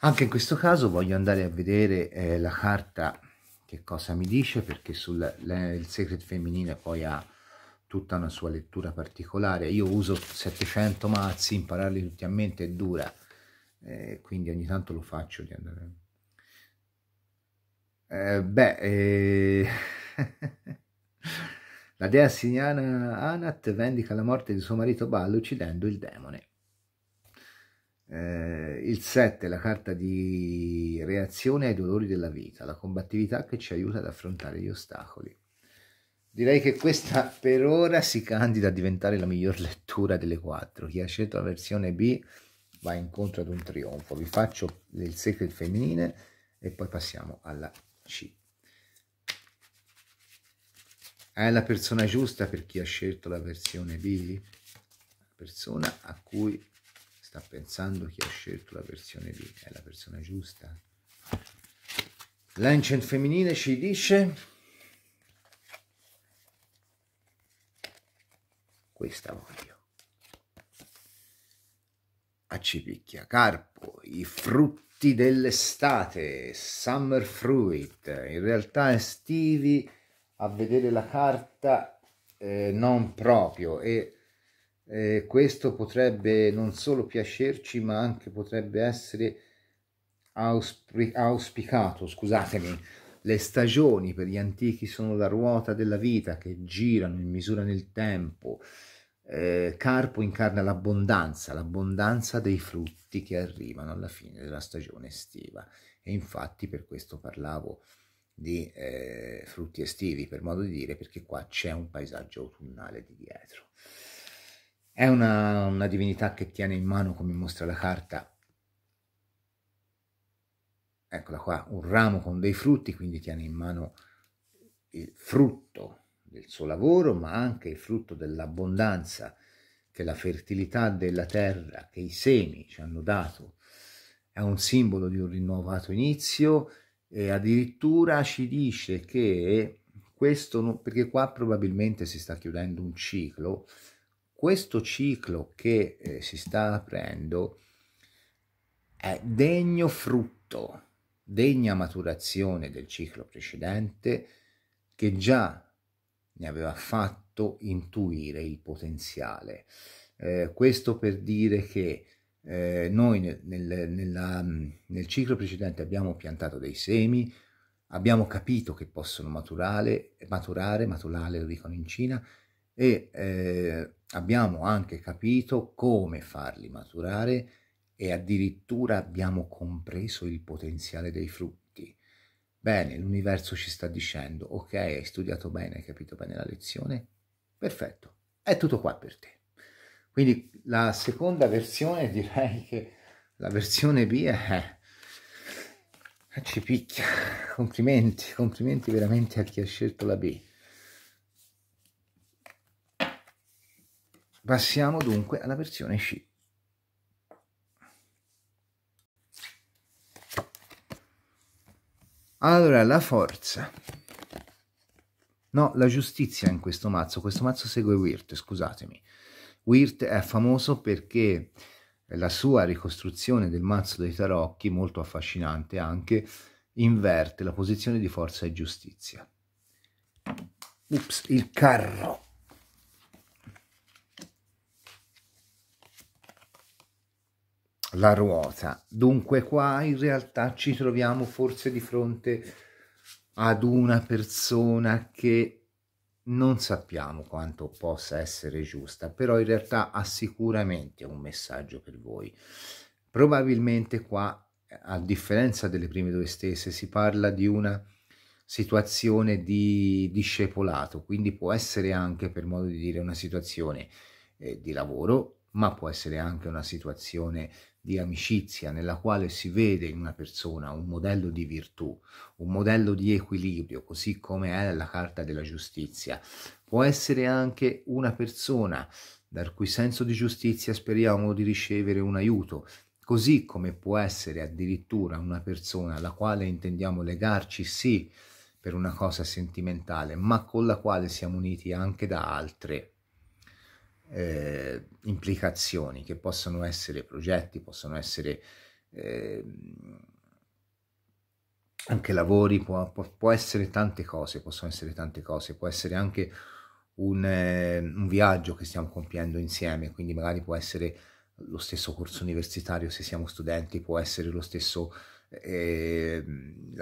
Anche in questo caso voglio andare a vedere eh, la carta che cosa mi dice perché sul, le, il Secret femminile poi ha tutta una sua lettura particolare. Io uso 700 mazzi, impararli tutti a mente è dura, eh, quindi ogni tanto lo faccio di andare... Eh, beh... eh... (laughs) La dea siriana Anat vendica la morte di suo marito Baal uccidendo il demone. Eh, il 7 è la carta di reazione ai dolori della vita, la combattività che ci aiuta ad affrontare gli ostacoli. Direi che questa per ora si candida a diventare la miglior lettura delle quattro. Chi ha scelto la versione B va incontro ad un trionfo. Vi faccio il secret femminile e poi passiamo alla C. È la persona giusta per chi ha scelto la versione B? La persona a cui sta pensando chi ha scelto la versione B è la persona giusta? L'ancient femminile ci dice... Questa voglio. A Cipicchia Carpo, i frutti dell'estate, summer fruit, in realtà estivi a vedere la carta eh, non proprio e eh, questo potrebbe non solo piacerci ma anche potrebbe essere auspic auspicato scusatemi le stagioni per gli antichi sono la ruota della vita che girano in misura nel tempo eh, carpo incarna l'abbondanza l'abbondanza dei frutti che arrivano alla fine della stagione estiva e infatti per questo parlavo di eh, frutti estivi, per modo di dire, perché qua c'è un paesaggio autunnale di dietro. È una, una divinità che tiene in mano, come mostra la carta, eccola qua, un ramo con dei frutti, quindi tiene in mano il frutto del suo lavoro, ma anche il frutto dell'abbondanza che la fertilità della terra, che i semi ci hanno dato. È un simbolo di un rinnovato inizio, e addirittura ci dice che questo, perché qua probabilmente si sta chiudendo un ciclo, questo ciclo che eh, si sta aprendo è degno frutto, degna maturazione del ciclo precedente che già ne aveva fatto intuire il potenziale. Eh, questo per dire che eh, noi nel, nella, mm, nel ciclo precedente abbiamo piantato dei semi, abbiamo capito che possono maturare, maturare, maturare lo dicono in Cina, e eh, abbiamo anche capito come farli maturare e addirittura abbiamo compreso il potenziale dei frutti. Bene, l'universo ci sta dicendo, ok, hai studiato bene, hai capito bene la lezione, perfetto, è tutto qua per te. Quindi la seconda versione (laughs) direi che la versione B è... Eh, ci picchia. Complimenti, complimenti veramente a chi ha scelto la B. Passiamo dunque alla versione C. Allora, la forza. No, la giustizia in questo mazzo. Questo mazzo segue Wirt, scusatemi. Wirt è famoso perché eh, la sua ricostruzione del mazzo dei tarocchi, molto affascinante anche, inverte la posizione di forza e giustizia. Ups, il carro. La ruota. Dunque qua in realtà ci troviamo forse di fronte ad una persona che non sappiamo quanto possa essere giusta, però in realtà ha sicuramente un messaggio per voi. Probabilmente qua, a differenza delle prime due stesse, si parla di una situazione di discepolato, quindi può essere anche, per modo di dire, una situazione eh, di lavoro, ma può essere anche una situazione di amicizia nella quale si vede in una persona un modello di virtù, un modello di equilibrio, così come è la carta della giustizia, può essere anche una persona dal cui senso di giustizia speriamo di ricevere un aiuto, così come può essere addirittura una persona alla quale intendiamo legarci sì per una cosa sentimentale, ma con la quale siamo uniti anche da altre eh, implicazioni che possono essere progetti, possono essere eh, anche lavori, può, può, può, essere tante cose, possono essere tante cose, può essere anche un, eh, un viaggio che stiamo compiendo insieme, quindi magari può essere lo stesso corso universitario se siamo studenti, può essere lo stesso, eh,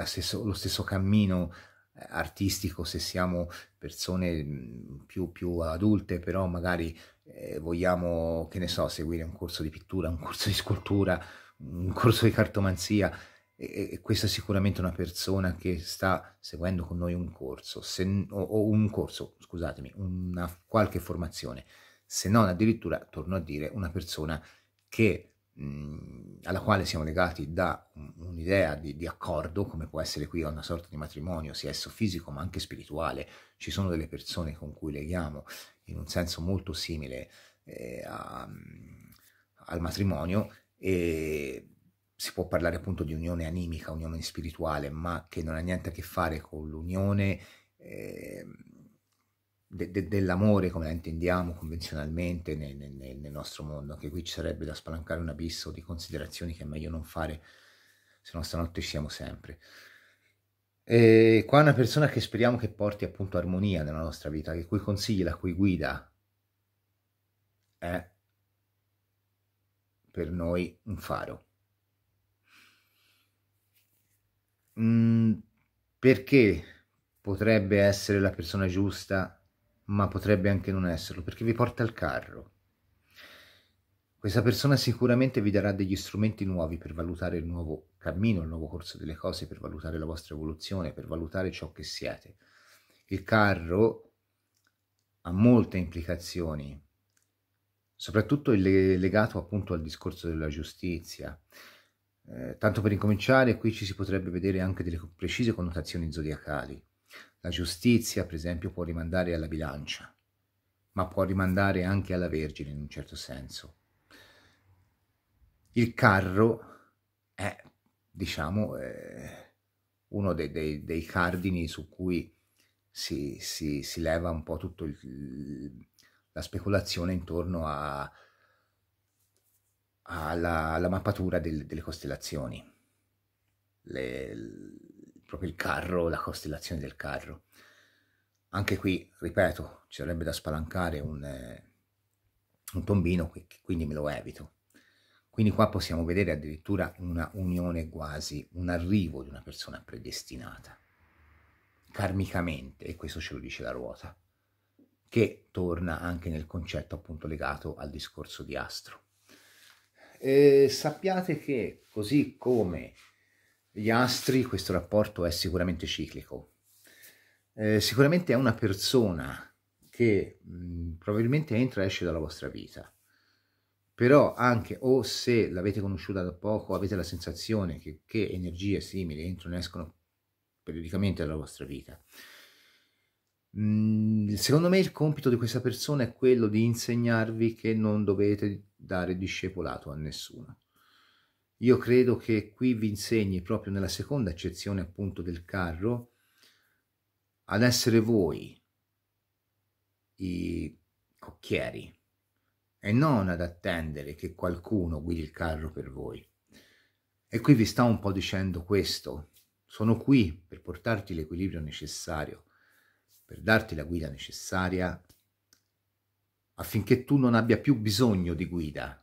stesso, lo stesso cammino eh, artistico se siamo persone mm, più, più adulte, però magari eh, vogliamo, che ne so, seguire un corso di pittura, un corso di scultura, un corso di cartomanzia, e, e questa è sicuramente una persona che sta seguendo con noi un corso, se, o, o, un corso, scusatemi, una qualche formazione, se non addirittura, torno a dire, una persona che, alla quale siamo legati da un'idea di, di, accordo, come può essere qui una sorta di matrimonio, sia esso fisico ma anche spirituale, ci sono delle persone con cui leghiamo in un senso molto simile eh, a, mm, al matrimonio e si può parlare appunto di unione animica, unione spirituale, ma che non ha niente a che fare con l'unione eh, de, de, dell'amore come la intendiamo convenzionalmente nel, nel, nel, nostro mondo, anche qui ci sarebbe da spalancare un abisso di considerazioni che è meglio non fare, se no stanotte ci siamo sempre. E qua una persona che speriamo che porti appunto armonia nella nostra vita, che cui consigli, la cui guida è per noi un faro. Mm, perché potrebbe essere la persona giusta, ma potrebbe anche non esserlo, perché vi porta al carro. Questa persona sicuramente vi darà degli strumenti nuovi per valutare il nuovo cammino, il nuovo corso delle cose, per valutare la vostra evoluzione, per valutare ciò che siete. Il carro ha molte implicazioni, soprattutto legato appunto al discorso della giustizia. Eh, tanto per incominciare, qui ci si potrebbe vedere anche delle precise connotazioni zodiacali. La giustizia, per esempio, può rimandare alla bilancia, ma può rimandare anche alla Vergine in un certo senso. Il carro è diciamo, eh, uno dei, dei, dei, cardini su cui si, si, si leva un po' tutta la speculazione intorno a, alla, alla, mappatura del, delle costellazioni, Le, proprio il carro, la costellazione del carro. Anche qui, ripeto, ci sarebbe da spalancare un, eh, un tombino, quindi me lo evito quindi qua possiamo vedere addirittura una unione quasi, un arrivo di una persona predestinata, karmicamente, e questo ce lo dice la ruota, che torna anche nel concetto appunto legato al discorso di astro. E sappiate che così come gli astri, questo rapporto è sicuramente ciclico. Eh, sicuramente è una persona che mh, mm, probabilmente entra e esce dalla vostra vita però anche o se l'avete conosciuta da poco avete la sensazione che, che energie simili entrano e escono periodicamente dalla vostra vita. Mm, secondo me il compito di questa persona è quello di insegnarvi che non dovete dare discepolato a nessuno. Io credo che qui vi insegni proprio nella seconda accezione appunto del carro ad essere voi i cocchieri, e non ad attendere che qualcuno guidi il carro per voi. E qui vi sto un po' dicendo questo. Sono qui per portarti l'equilibrio necessario, per darti la guida necessaria affinché tu non abbia più bisogno di guida.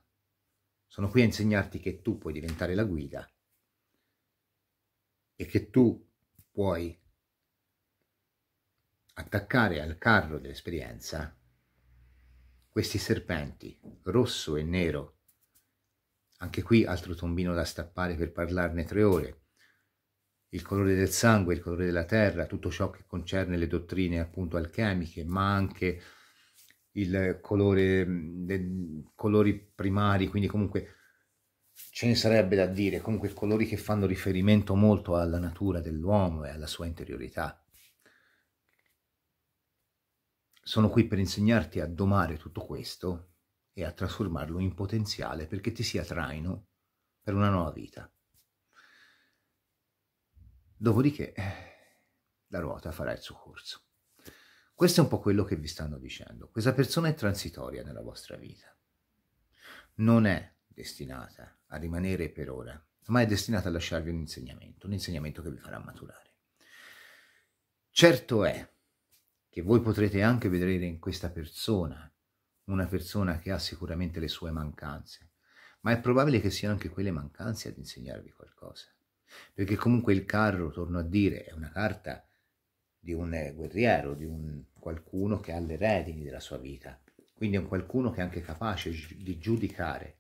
Sono qui a insegnarti che tu puoi diventare la guida e che tu puoi attaccare al carro dell'esperienza questi serpenti, rosso e nero. Anche qui altro tombino da stappare per parlarne tre ore. Il colore del sangue, il colore della terra, tutto ciò che concerne le dottrine appunto alchemiche, ma anche il colore, mm, dei colori primari, quindi comunque ce ne sarebbe da dire, comunque colori che fanno riferimento molto alla natura dell'uomo e alla sua interiorità sono qui per insegnarti a domare tutto questo e a trasformarlo in potenziale perché ti sia traino per una nuova vita. Dopodiché la ruota farà il suo corso. Questo è un po' quello che vi stanno dicendo. Questa persona è transitoria nella vostra vita. Non è destinata a rimanere per ora, ma è destinata a lasciarvi un insegnamento, un insegnamento che vi farà maturare. Certo è che voi potrete anche vedere in questa persona, una persona che ha sicuramente le sue mancanze, ma è probabile che siano anche quelle mancanze ad insegnarvi qualcosa. Perché comunque il carro, torno a dire, è una carta di un eh, guerriero, di un qualcuno che ha le redini della sua vita, quindi è un qualcuno che è anche capace di giudicare.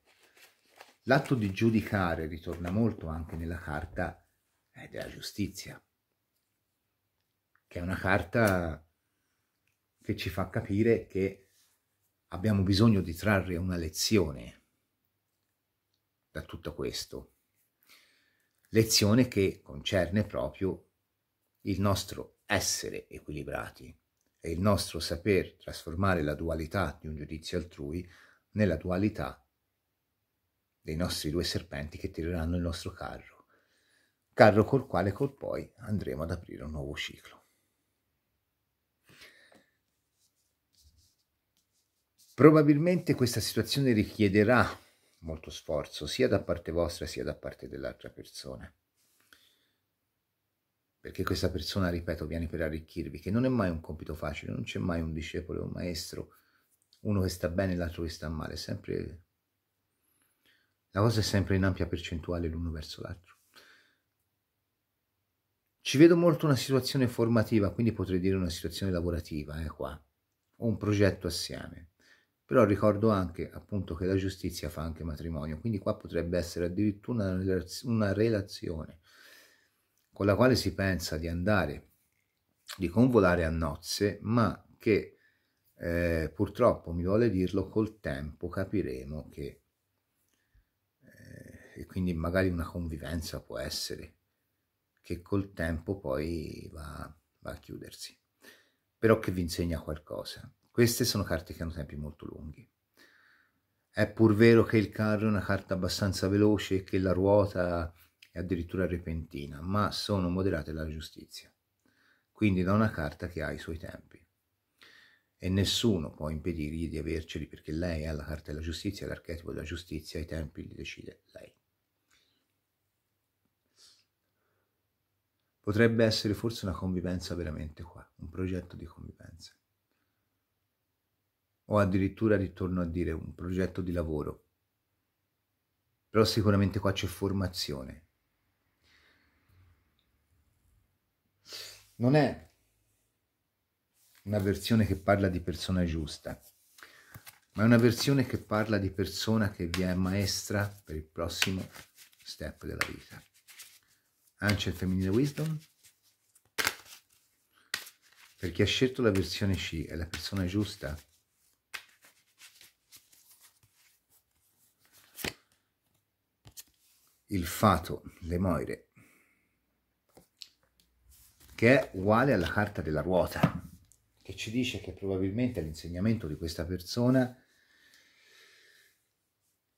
L'atto di giudicare ritorna molto anche nella carta eh, della giustizia, che è una carta che ci fa capire che abbiamo bisogno di trarre una lezione da tutto questo. Lezione che concerne proprio il nostro essere equilibrati e il nostro saper trasformare la dualità di un giudizio altrui nella dualità dei nostri due serpenti che tireranno il nostro carro, carro col quale col poi andremo ad aprire un nuovo ciclo. Probabilmente questa situazione richiederà molto sforzo sia da parte vostra sia da parte dell'altra persona. Perché questa persona, ripeto, viene per arricchirvi, che non è mai un compito facile, non c'è mai un discepolo, un maestro, uno che sta bene e l'altro che sta male, sempre... la cosa è sempre in ampia percentuale l'uno verso l'altro. Ci vedo molto una situazione formativa, quindi potrei dire una situazione lavorativa, eh, qua, o un progetto assieme però ricordo anche appunto che la giustizia fa anche matrimonio, quindi qua potrebbe essere addirittura una, relaz una relazione con la quale si pensa di andare, di convolare a nozze, ma che eh, purtroppo, mi vuole dirlo, col tempo capiremo che, eh, e quindi magari una convivenza può essere, che col tempo poi va, va a chiudersi, però che vi insegna qualcosa. Queste sono carte che hanno tempi molto lunghi. È pur vero che il carro è una carta abbastanza veloce e che la ruota è addirittura repentina, ma sono moderate dalla giustizia. Quindi da una carta che ha i suoi tempi. E nessuno può impedirgli di averceli perché lei ha la carta della giustizia, l'archetipo della giustizia, i tempi li decide lei. Potrebbe essere forse una convivenza veramente qua, un progetto di convivenza o addirittura ritorno a dire un progetto di lavoro. Però sicuramente qua c'è formazione. Non è una versione che parla di persona giusta, ma è una versione che parla di persona che vi è maestra per il prossimo step della vita. Ancel Femminile Wisdom. Per chi ha scelto la versione C è la persona giusta? il fato Le Moire, che è uguale alla carta della ruota, che ci dice che probabilmente l'insegnamento di questa persona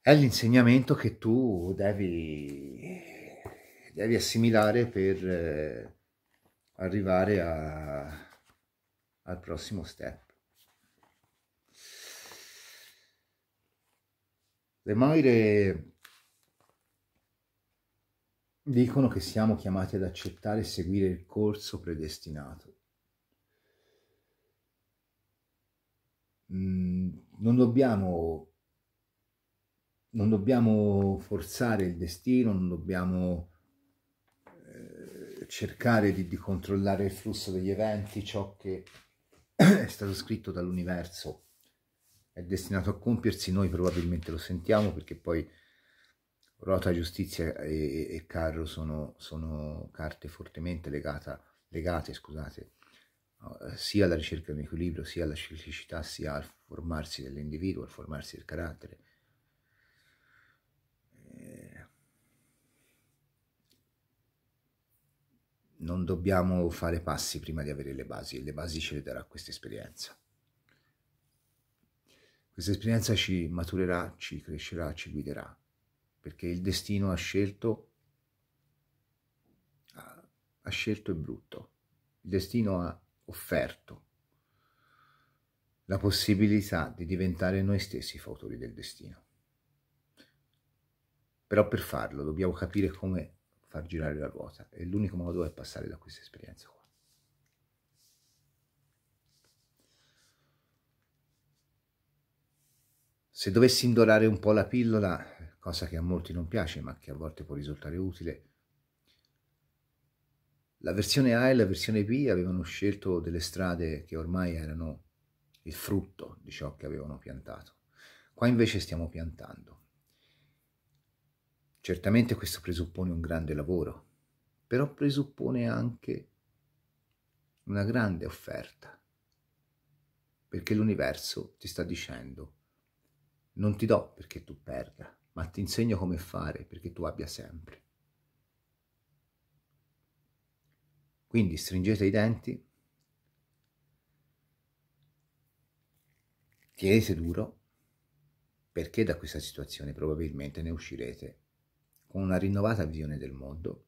è l'insegnamento che tu devi, devi assimilare per eh, arrivare a, al prossimo step. Le Moire Dicono che siamo chiamati ad accettare e seguire il corso predestinato. Mm, non dobbiamo, non dobbiamo forzare il destino, non dobbiamo eh, cercare di, di controllare il flusso degli eventi, ciò che è stato scritto dall'universo è destinato a compiersi, noi probabilmente lo sentiamo perché poi Rota Giustizia e, e Carro sono, sono, carte fortemente legata, legate scusate, sia alla ricerca di un equilibrio, sia alla ciclicità, sia al formarsi dell'individuo, al formarsi del carattere. Eh, non dobbiamo fare passi prima di avere le basi, e le basi ce le darà questa esperienza. Questa esperienza ci maturerà, ci crescerà, ci guiderà perché il destino ha scelto, ha scelto è brutto, il destino ha offerto la possibilità di diventare noi stessi fautori del destino. Però per farlo dobbiamo capire come far girare la ruota e l'unico modo è passare da questa esperienza qua. Se dovessi indorare un po' la pillola, cosa che a molti non piace ma che a volte può risultare utile. La versione A e la versione B avevano scelto delle strade che ormai erano il frutto di ciò che avevano piantato. Qua invece stiamo piantando. Certamente questo presuppone un grande lavoro, però presuppone anche una grande offerta, perché l'universo ti sta dicendo non ti do perché tu perda, ma ti insegno come fare perché tu abbia sempre. Quindi stringete i denti, tienete duro, perché da questa situazione probabilmente ne uscirete con una rinnovata visione del mondo,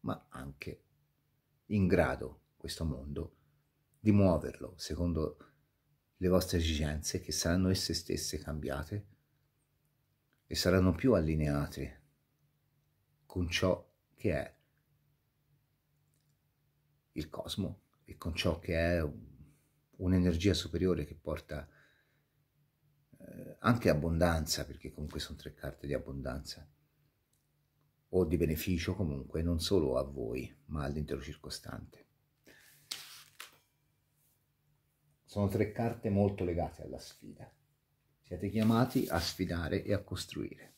ma anche in grado questo mondo di muoverlo secondo le vostre esigenze che saranno esse stesse cambiate e saranno più allineati con ciò che è il cosmo e con ciò che è un'energia superiore che porta eh, anche abbondanza, perché comunque sono tre carte di abbondanza, o di beneficio comunque, non solo a voi, ma all'intero circostante. Sono tre carte molto legate alla sfida. Siete chiamati a sfidare e a costruire.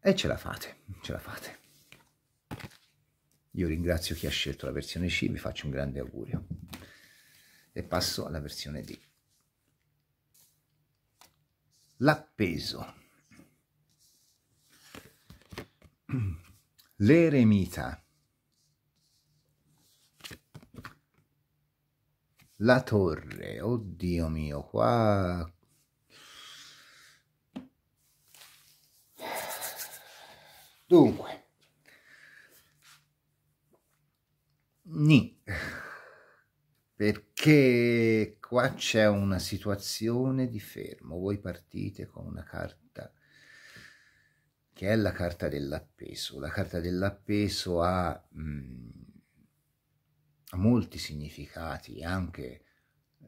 E ce la fate, ce la fate. Io ringrazio chi ha scelto la versione C, vi faccio un grande augurio. E passo alla versione D. L'appeso. (clears throat) L'eremita La torre, oddio mio, qua... Dunque. Ni. Perché qua c'è una situazione di fermo. Voi partite con una carta che è la carta dell'appeso. La carta dell'appeso ha... Mh, mm, molti significati, anche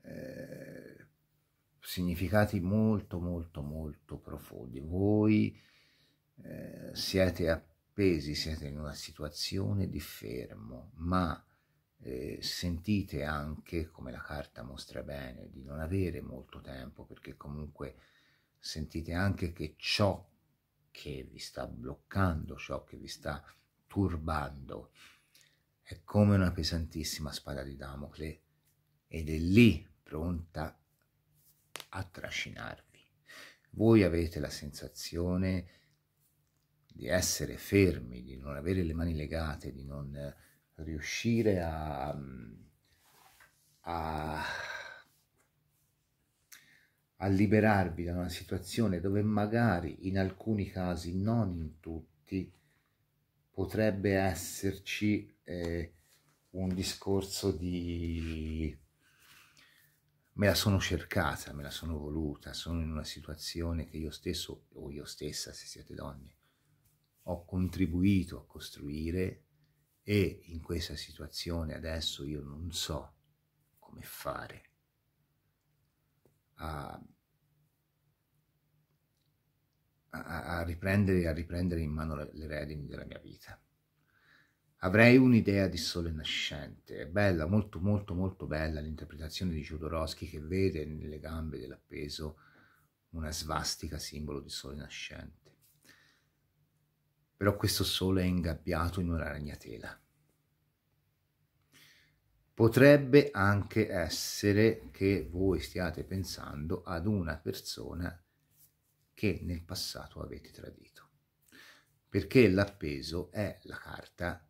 eh, significati molto molto molto profondi. Voi eh, siete appesi, siete in una situazione di fermo, ma eh, sentite anche, come la carta mostra bene, di non avere molto tempo, perché comunque sentite anche che ciò che vi sta bloccando, ciò che vi sta turbando, è come una pesantissima spada di Damocle ed è lì pronta a trascinarvi. Voi avete la sensazione di essere fermi, di non avere le mani legate, di non riuscire a, a, a liberarvi da una situazione dove magari in alcuni casi, non in tutti, potrebbe esserci eh, un discorso di me la sono cercata, me la sono voluta, sono in una situazione che io stesso o io stessa, se siete donne, ho contribuito a costruire e in questa situazione adesso io non so come fare a, riprendere, a riprendere in mano le, le redini della mia vita. Avrei un'idea di sole nascente, è bella, molto molto molto bella l'interpretazione di Jodorowsky che vede nelle gambe dell'appeso una svastica simbolo di sole nascente. Però questo sole è ingabbiato in una ragnatela. Potrebbe anche essere che voi stiate pensando ad una persona che nel passato avete tradito, perché l'appeso è la carta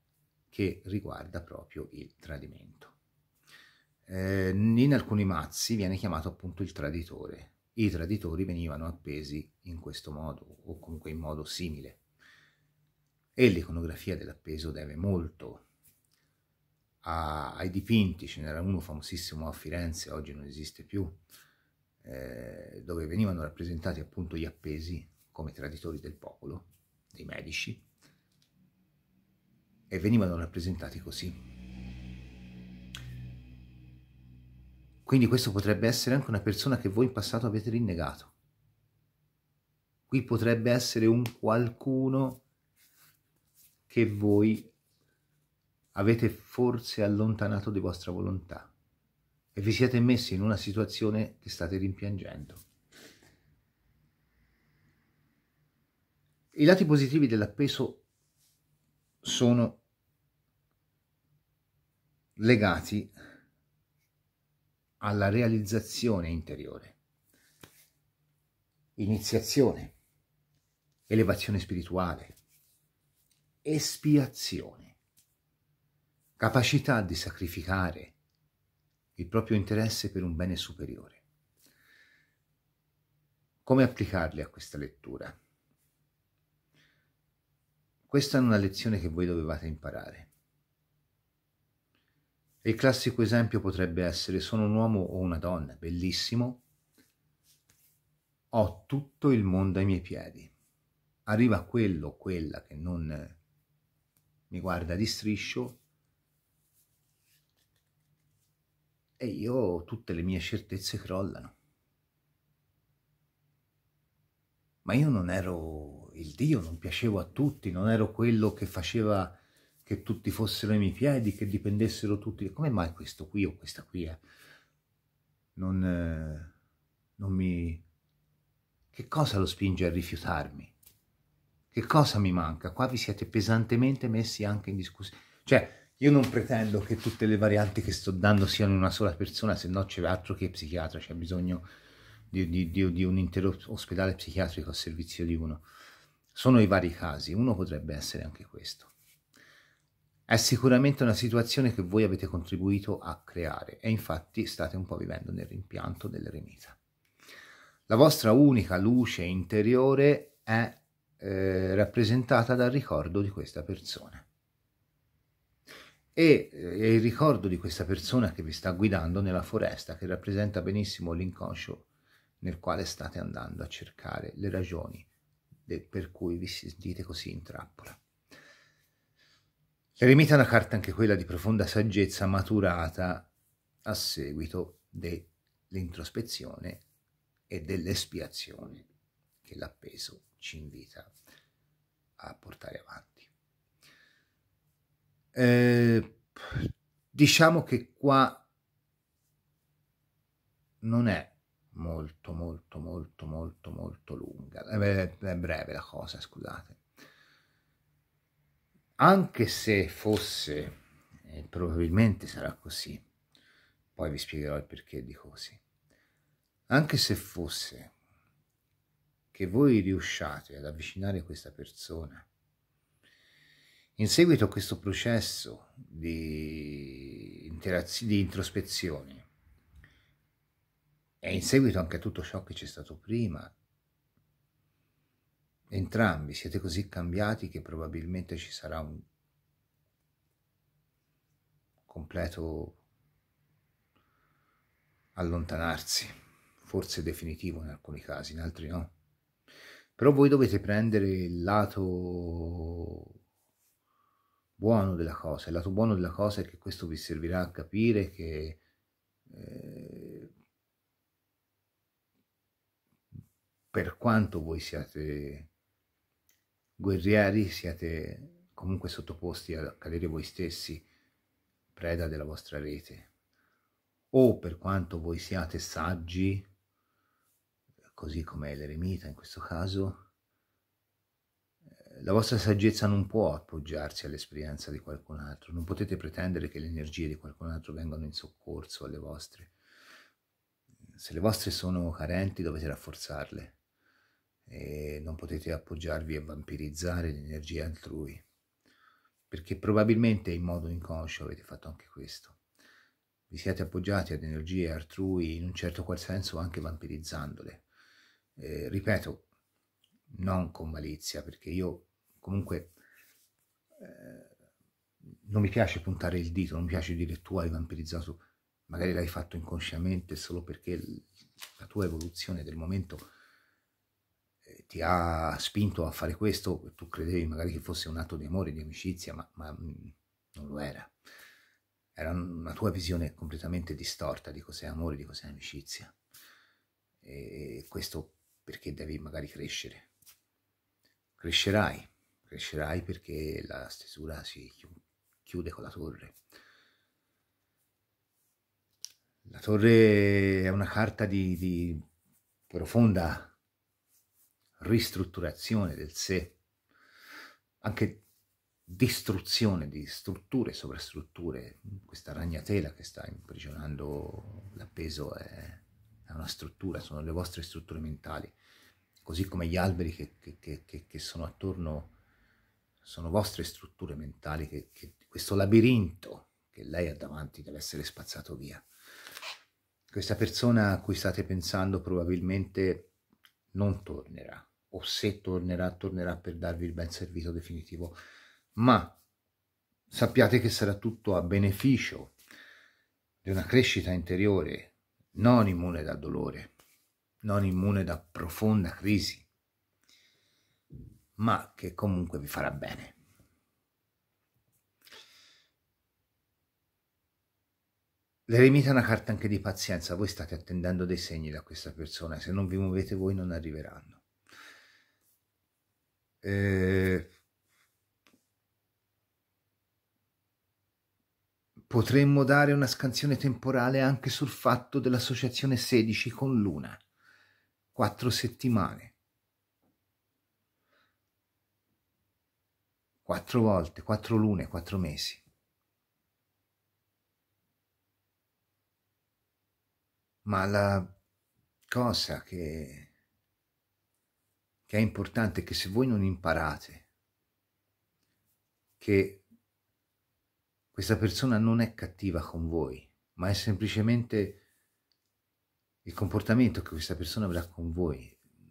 che riguarda proprio il tradimento. Eh, in alcuni mazzi viene chiamato appunto il traditore. I traditori venivano appesi in questo modo o comunque in modo simile e l'iconografia dell'appeso deve molto a, ai dipinti, ce n'era uno famosissimo a Firenze, oggi non esiste più, eh, dove venivano rappresentati appunto gli appesi come traditori del popolo, dei medici, e venivano rappresentati così. Quindi questo potrebbe essere anche una persona che voi in passato avete rinnegato. Qui potrebbe essere un qualcuno che voi avete forse allontanato di vostra volontà e vi siete messi in una situazione che state rimpiangendo. I lati positivi dell'appeso sono legati alla realizzazione interiore, iniziazione, elevazione spirituale, espiazione, capacità di sacrificare, il proprio interesse per un bene superiore. Come applicarli a questa lettura? Questa è una lezione che voi dovevate imparare. il classico esempio potrebbe essere sono un uomo o una donna, bellissimo, ho tutto il mondo ai miei piedi. Arriva quello o quella che non mi guarda di striscio e io tutte le mie certezze crollano. Ma io non ero il Dio, non piacevo a tutti, non ero quello che faceva che tutti fossero ai miei piedi, che dipendessero tutti. Come mai questo qui o questa qui è? Eh? Non, eh, non mi... Che cosa lo spinge a rifiutarmi? Che cosa mi manca? Qua vi siete pesantemente messi anche in discussione. Cioè, io non pretendo che tutte le varianti che sto dando siano una sola persona, se no c'è altro che psichiatra, c'è bisogno di, di, di, di, un intero ospedale psichiatrico a servizio di uno. Sono i vari casi, uno potrebbe essere anche questo. È sicuramente una situazione che voi avete contribuito a creare e infatti state un po' vivendo nel rimpianto dell'eremita. La vostra unica luce interiore è eh, rappresentata dal ricordo di questa persona e eh, è il ricordo di questa persona che vi sta guidando nella foresta che rappresenta benissimo l'inconscio nel quale state andando a cercare le ragioni per cui vi sentite così in trappola. L'eremita è una carta anche quella di profonda saggezza maturata a seguito dell'introspezione e dell'espiazione che l'appeso ci invita a portare avanti. Eh, diciamo che qua non è molto molto molto molto molto lunga è, breve la cosa scusate anche se fosse eh, probabilmente sarà così poi vi spiegherò il perché di così anche se fosse che voi riusciate ad avvicinare questa persona in seguito a questo processo di, di introspezione e in seguito anche a tutto ciò che c'è stato prima, entrambi siete così cambiati che probabilmente ci sarà un completo allontanarsi, forse definitivo in alcuni casi, in altri no. Però voi dovete prendere il lato buono della cosa, il lato buono della cosa è che questo vi servirà a capire che eh, per quanto voi siate guerrieri, siete comunque sottoposti a cadere voi stessi, preda della vostra rete. O per quanto voi siate saggi, così come l'eremita in questo caso, la vostra saggezza non può appoggiarsi all'esperienza di qualcun altro, non potete pretendere che le energie di qualcun altro vengano in soccorso alle vostre. Se le vostre sono carenti dovete rafforzarle e non potete appoggiarvi a vampirizzare le energie altrui, perché probabilmente in modo inconscio avete fatto anche questo. Vi siete appoggiati ad energie altrui in un certo qual senso anche vampirizzandole. Eh, ripeto, non con malizia, perché io comunque eh, non mi piace puntare il dito, non mi piace dire tu hai vampirizzato, magari l'hai fatto inconsciamente solo perché la tua evoluzione del momento eh, ti ha spinto a fare questo, tu credevi magari che fosse un atto di amore, di amicizia, ma, ma mm, non lo era. Era una tua visione completamente distorta di cos'è amore, di cos'è amicizia. E questo perché devi magari crescere, crescerai, crescerai perché la stesura si chiude con la torre. La torre è una carta di, di profonda ristrutturazione del sé, anche distruzione di strutture sovrastrutture. Questa ragnatela che sta imprigionando l'appeso è, è una struttura, sono le vostre strutture mentali così come gli alberi che, che, che, che sono attorno, sono vostre strutture mentali, che, questo labirinto che lei ha davanti deve essere spazzato via. Questa persona a cui state pensando probabilmente non tornerà, o se tornerà, tornerà per darvi il ben servito definitivo, ma sappiate che sarà tutto a beneficio di una crescita interiore non immune dal dolore non immune da profonda crisi, ma che comunque vi farà bene. L'eremita è una carta anche di pazienza, voi state attendendo dei segni da questa persona, se non vi muovete voi non arriveranno. Eh, potremmo dare una scansione temporale anche sul fatto dell'associazione 16 con Luna quattro settimane. Quattro volte, quattro lune, quattro mesi. Ma la cosa che, che è importante è che se voi non imparate che questa persona non è cattiva con voi, ma è semplicemente il comportamento che questa persona avrà con voi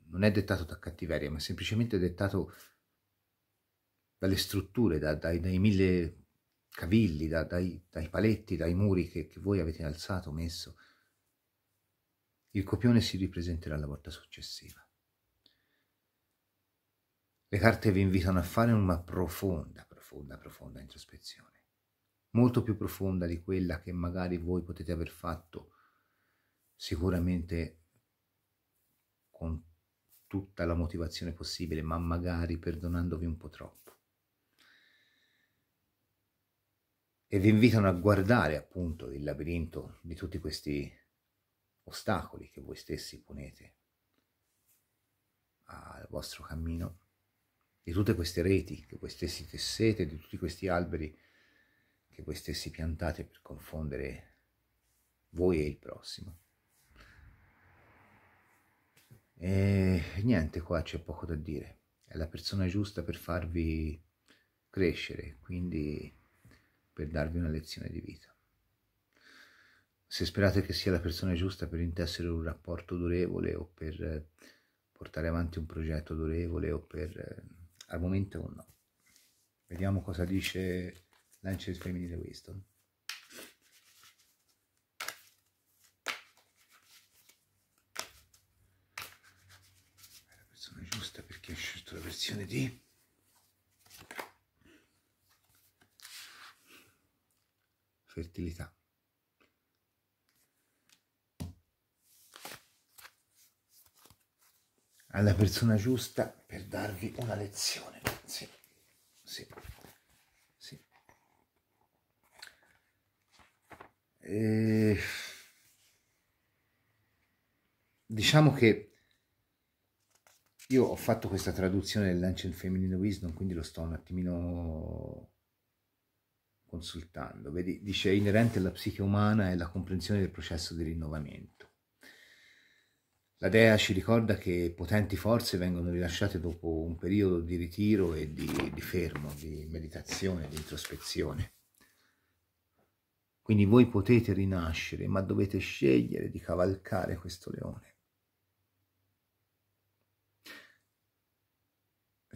non è dettato da cattiveria, ma semplicemente dettato dalle strutture, da, dai, dai, mille cavilli, da, dai, dai, paletti, dai muri che, che voi avete alzato, messo, il copione si ripresenterà la volta successiva. Le carte vi invitano a fare una profonda, profonda, profonda introspezione, molto più profonda di quella che magari voi potete aver fatto sicuramente con tutta la motivazione possibile, ma magari perdonandovi un po' troppo. E vi invitano a guardare appunto il labirinto di tutti questi ostacoli che voi stessi ponete al vostro cammino, di tutte queste reti che voi stessi tessete, di tutti questi alberi che voi stessi piantate per confondere voi e il prossimo. E niente, qua c'è poco da dire. È la persona giusta per farvi crescere, quindi per darvi una lezione di vita. Se sperate che sia la persona giusta per intessere un rapporto durevole o per portare avanti un progetto durevole o per... al momento no. Vediamo cosa dice Lancers Femminile Wisdom. questione di fertilità. alla persona giusta per darvi una lezione. Sì, sì, sì. E... Eh, diciamo che io ho fatto questa traduzione dell'Ancient Feminine Wisdom, quindi lo sto un attimino consultando. Vedi, dice inerente alla psiche umana è la comprensione del processo di rinnovamento. La Dea ci ricorda che potenti forze vengono rilasciate dopo un periodo di ritiro e di, di fermo, di meditazione, di introspezione. Quindi voi potete rinascere, ma dovete scegliere di cavalcare questo leone.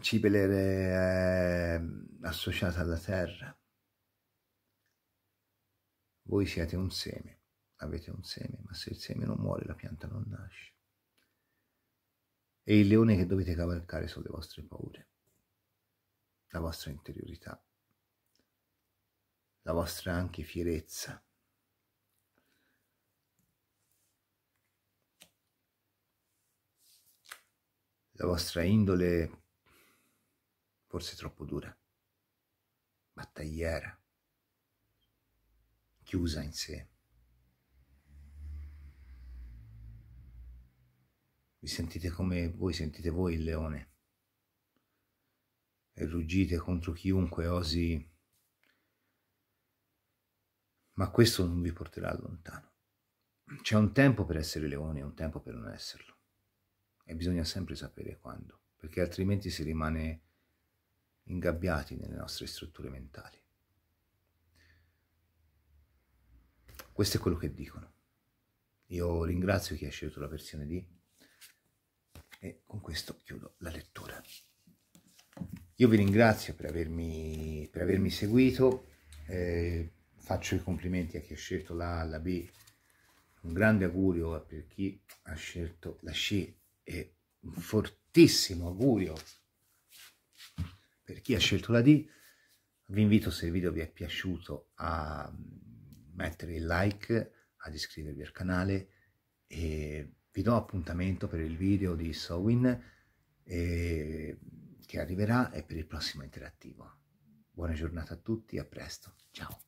cipelere è ehm, associata alla terra. Voi siete un seme, avete un seme, ma se il seme non muore la pianta non nasce. E il leone che dovete cavalcare sono le vostre paure, la vostra interiorità, la vostra anche fierezza. La vostra indole forse troppo dura, battagliera, chiusa in sé. Vi sentite come voi sentite voi il leone e ruggite contro chiunque osi, ma questo non vi porterà lontano. C'è un tempo per essere leone e un tempo per non esserlo e bisogna sempre sapere quando, perché altrimenti si rimane ingabbiati nelle nostre strutture mentali. Questo è quello che dicono. Io ringrazio chi ha scelto la versione D e con questo chiudo la lettura. Io vi ringrazio per avermi, per avermi seguito, eh, faccio i complimenti a chi ha scelto la la B, un grande augurio per chi ha scelto la C e un fortissimo augurio per chi ha scelto la D. Vi invito, se il video vi è piaciuto, a mm, mettere il like, ad iscrivervi al canale e vi do appuntamento per il video di Sowin eh, che arriverà e per il prossimo interattivo. Buona giornata a tutti, a presto, ciao!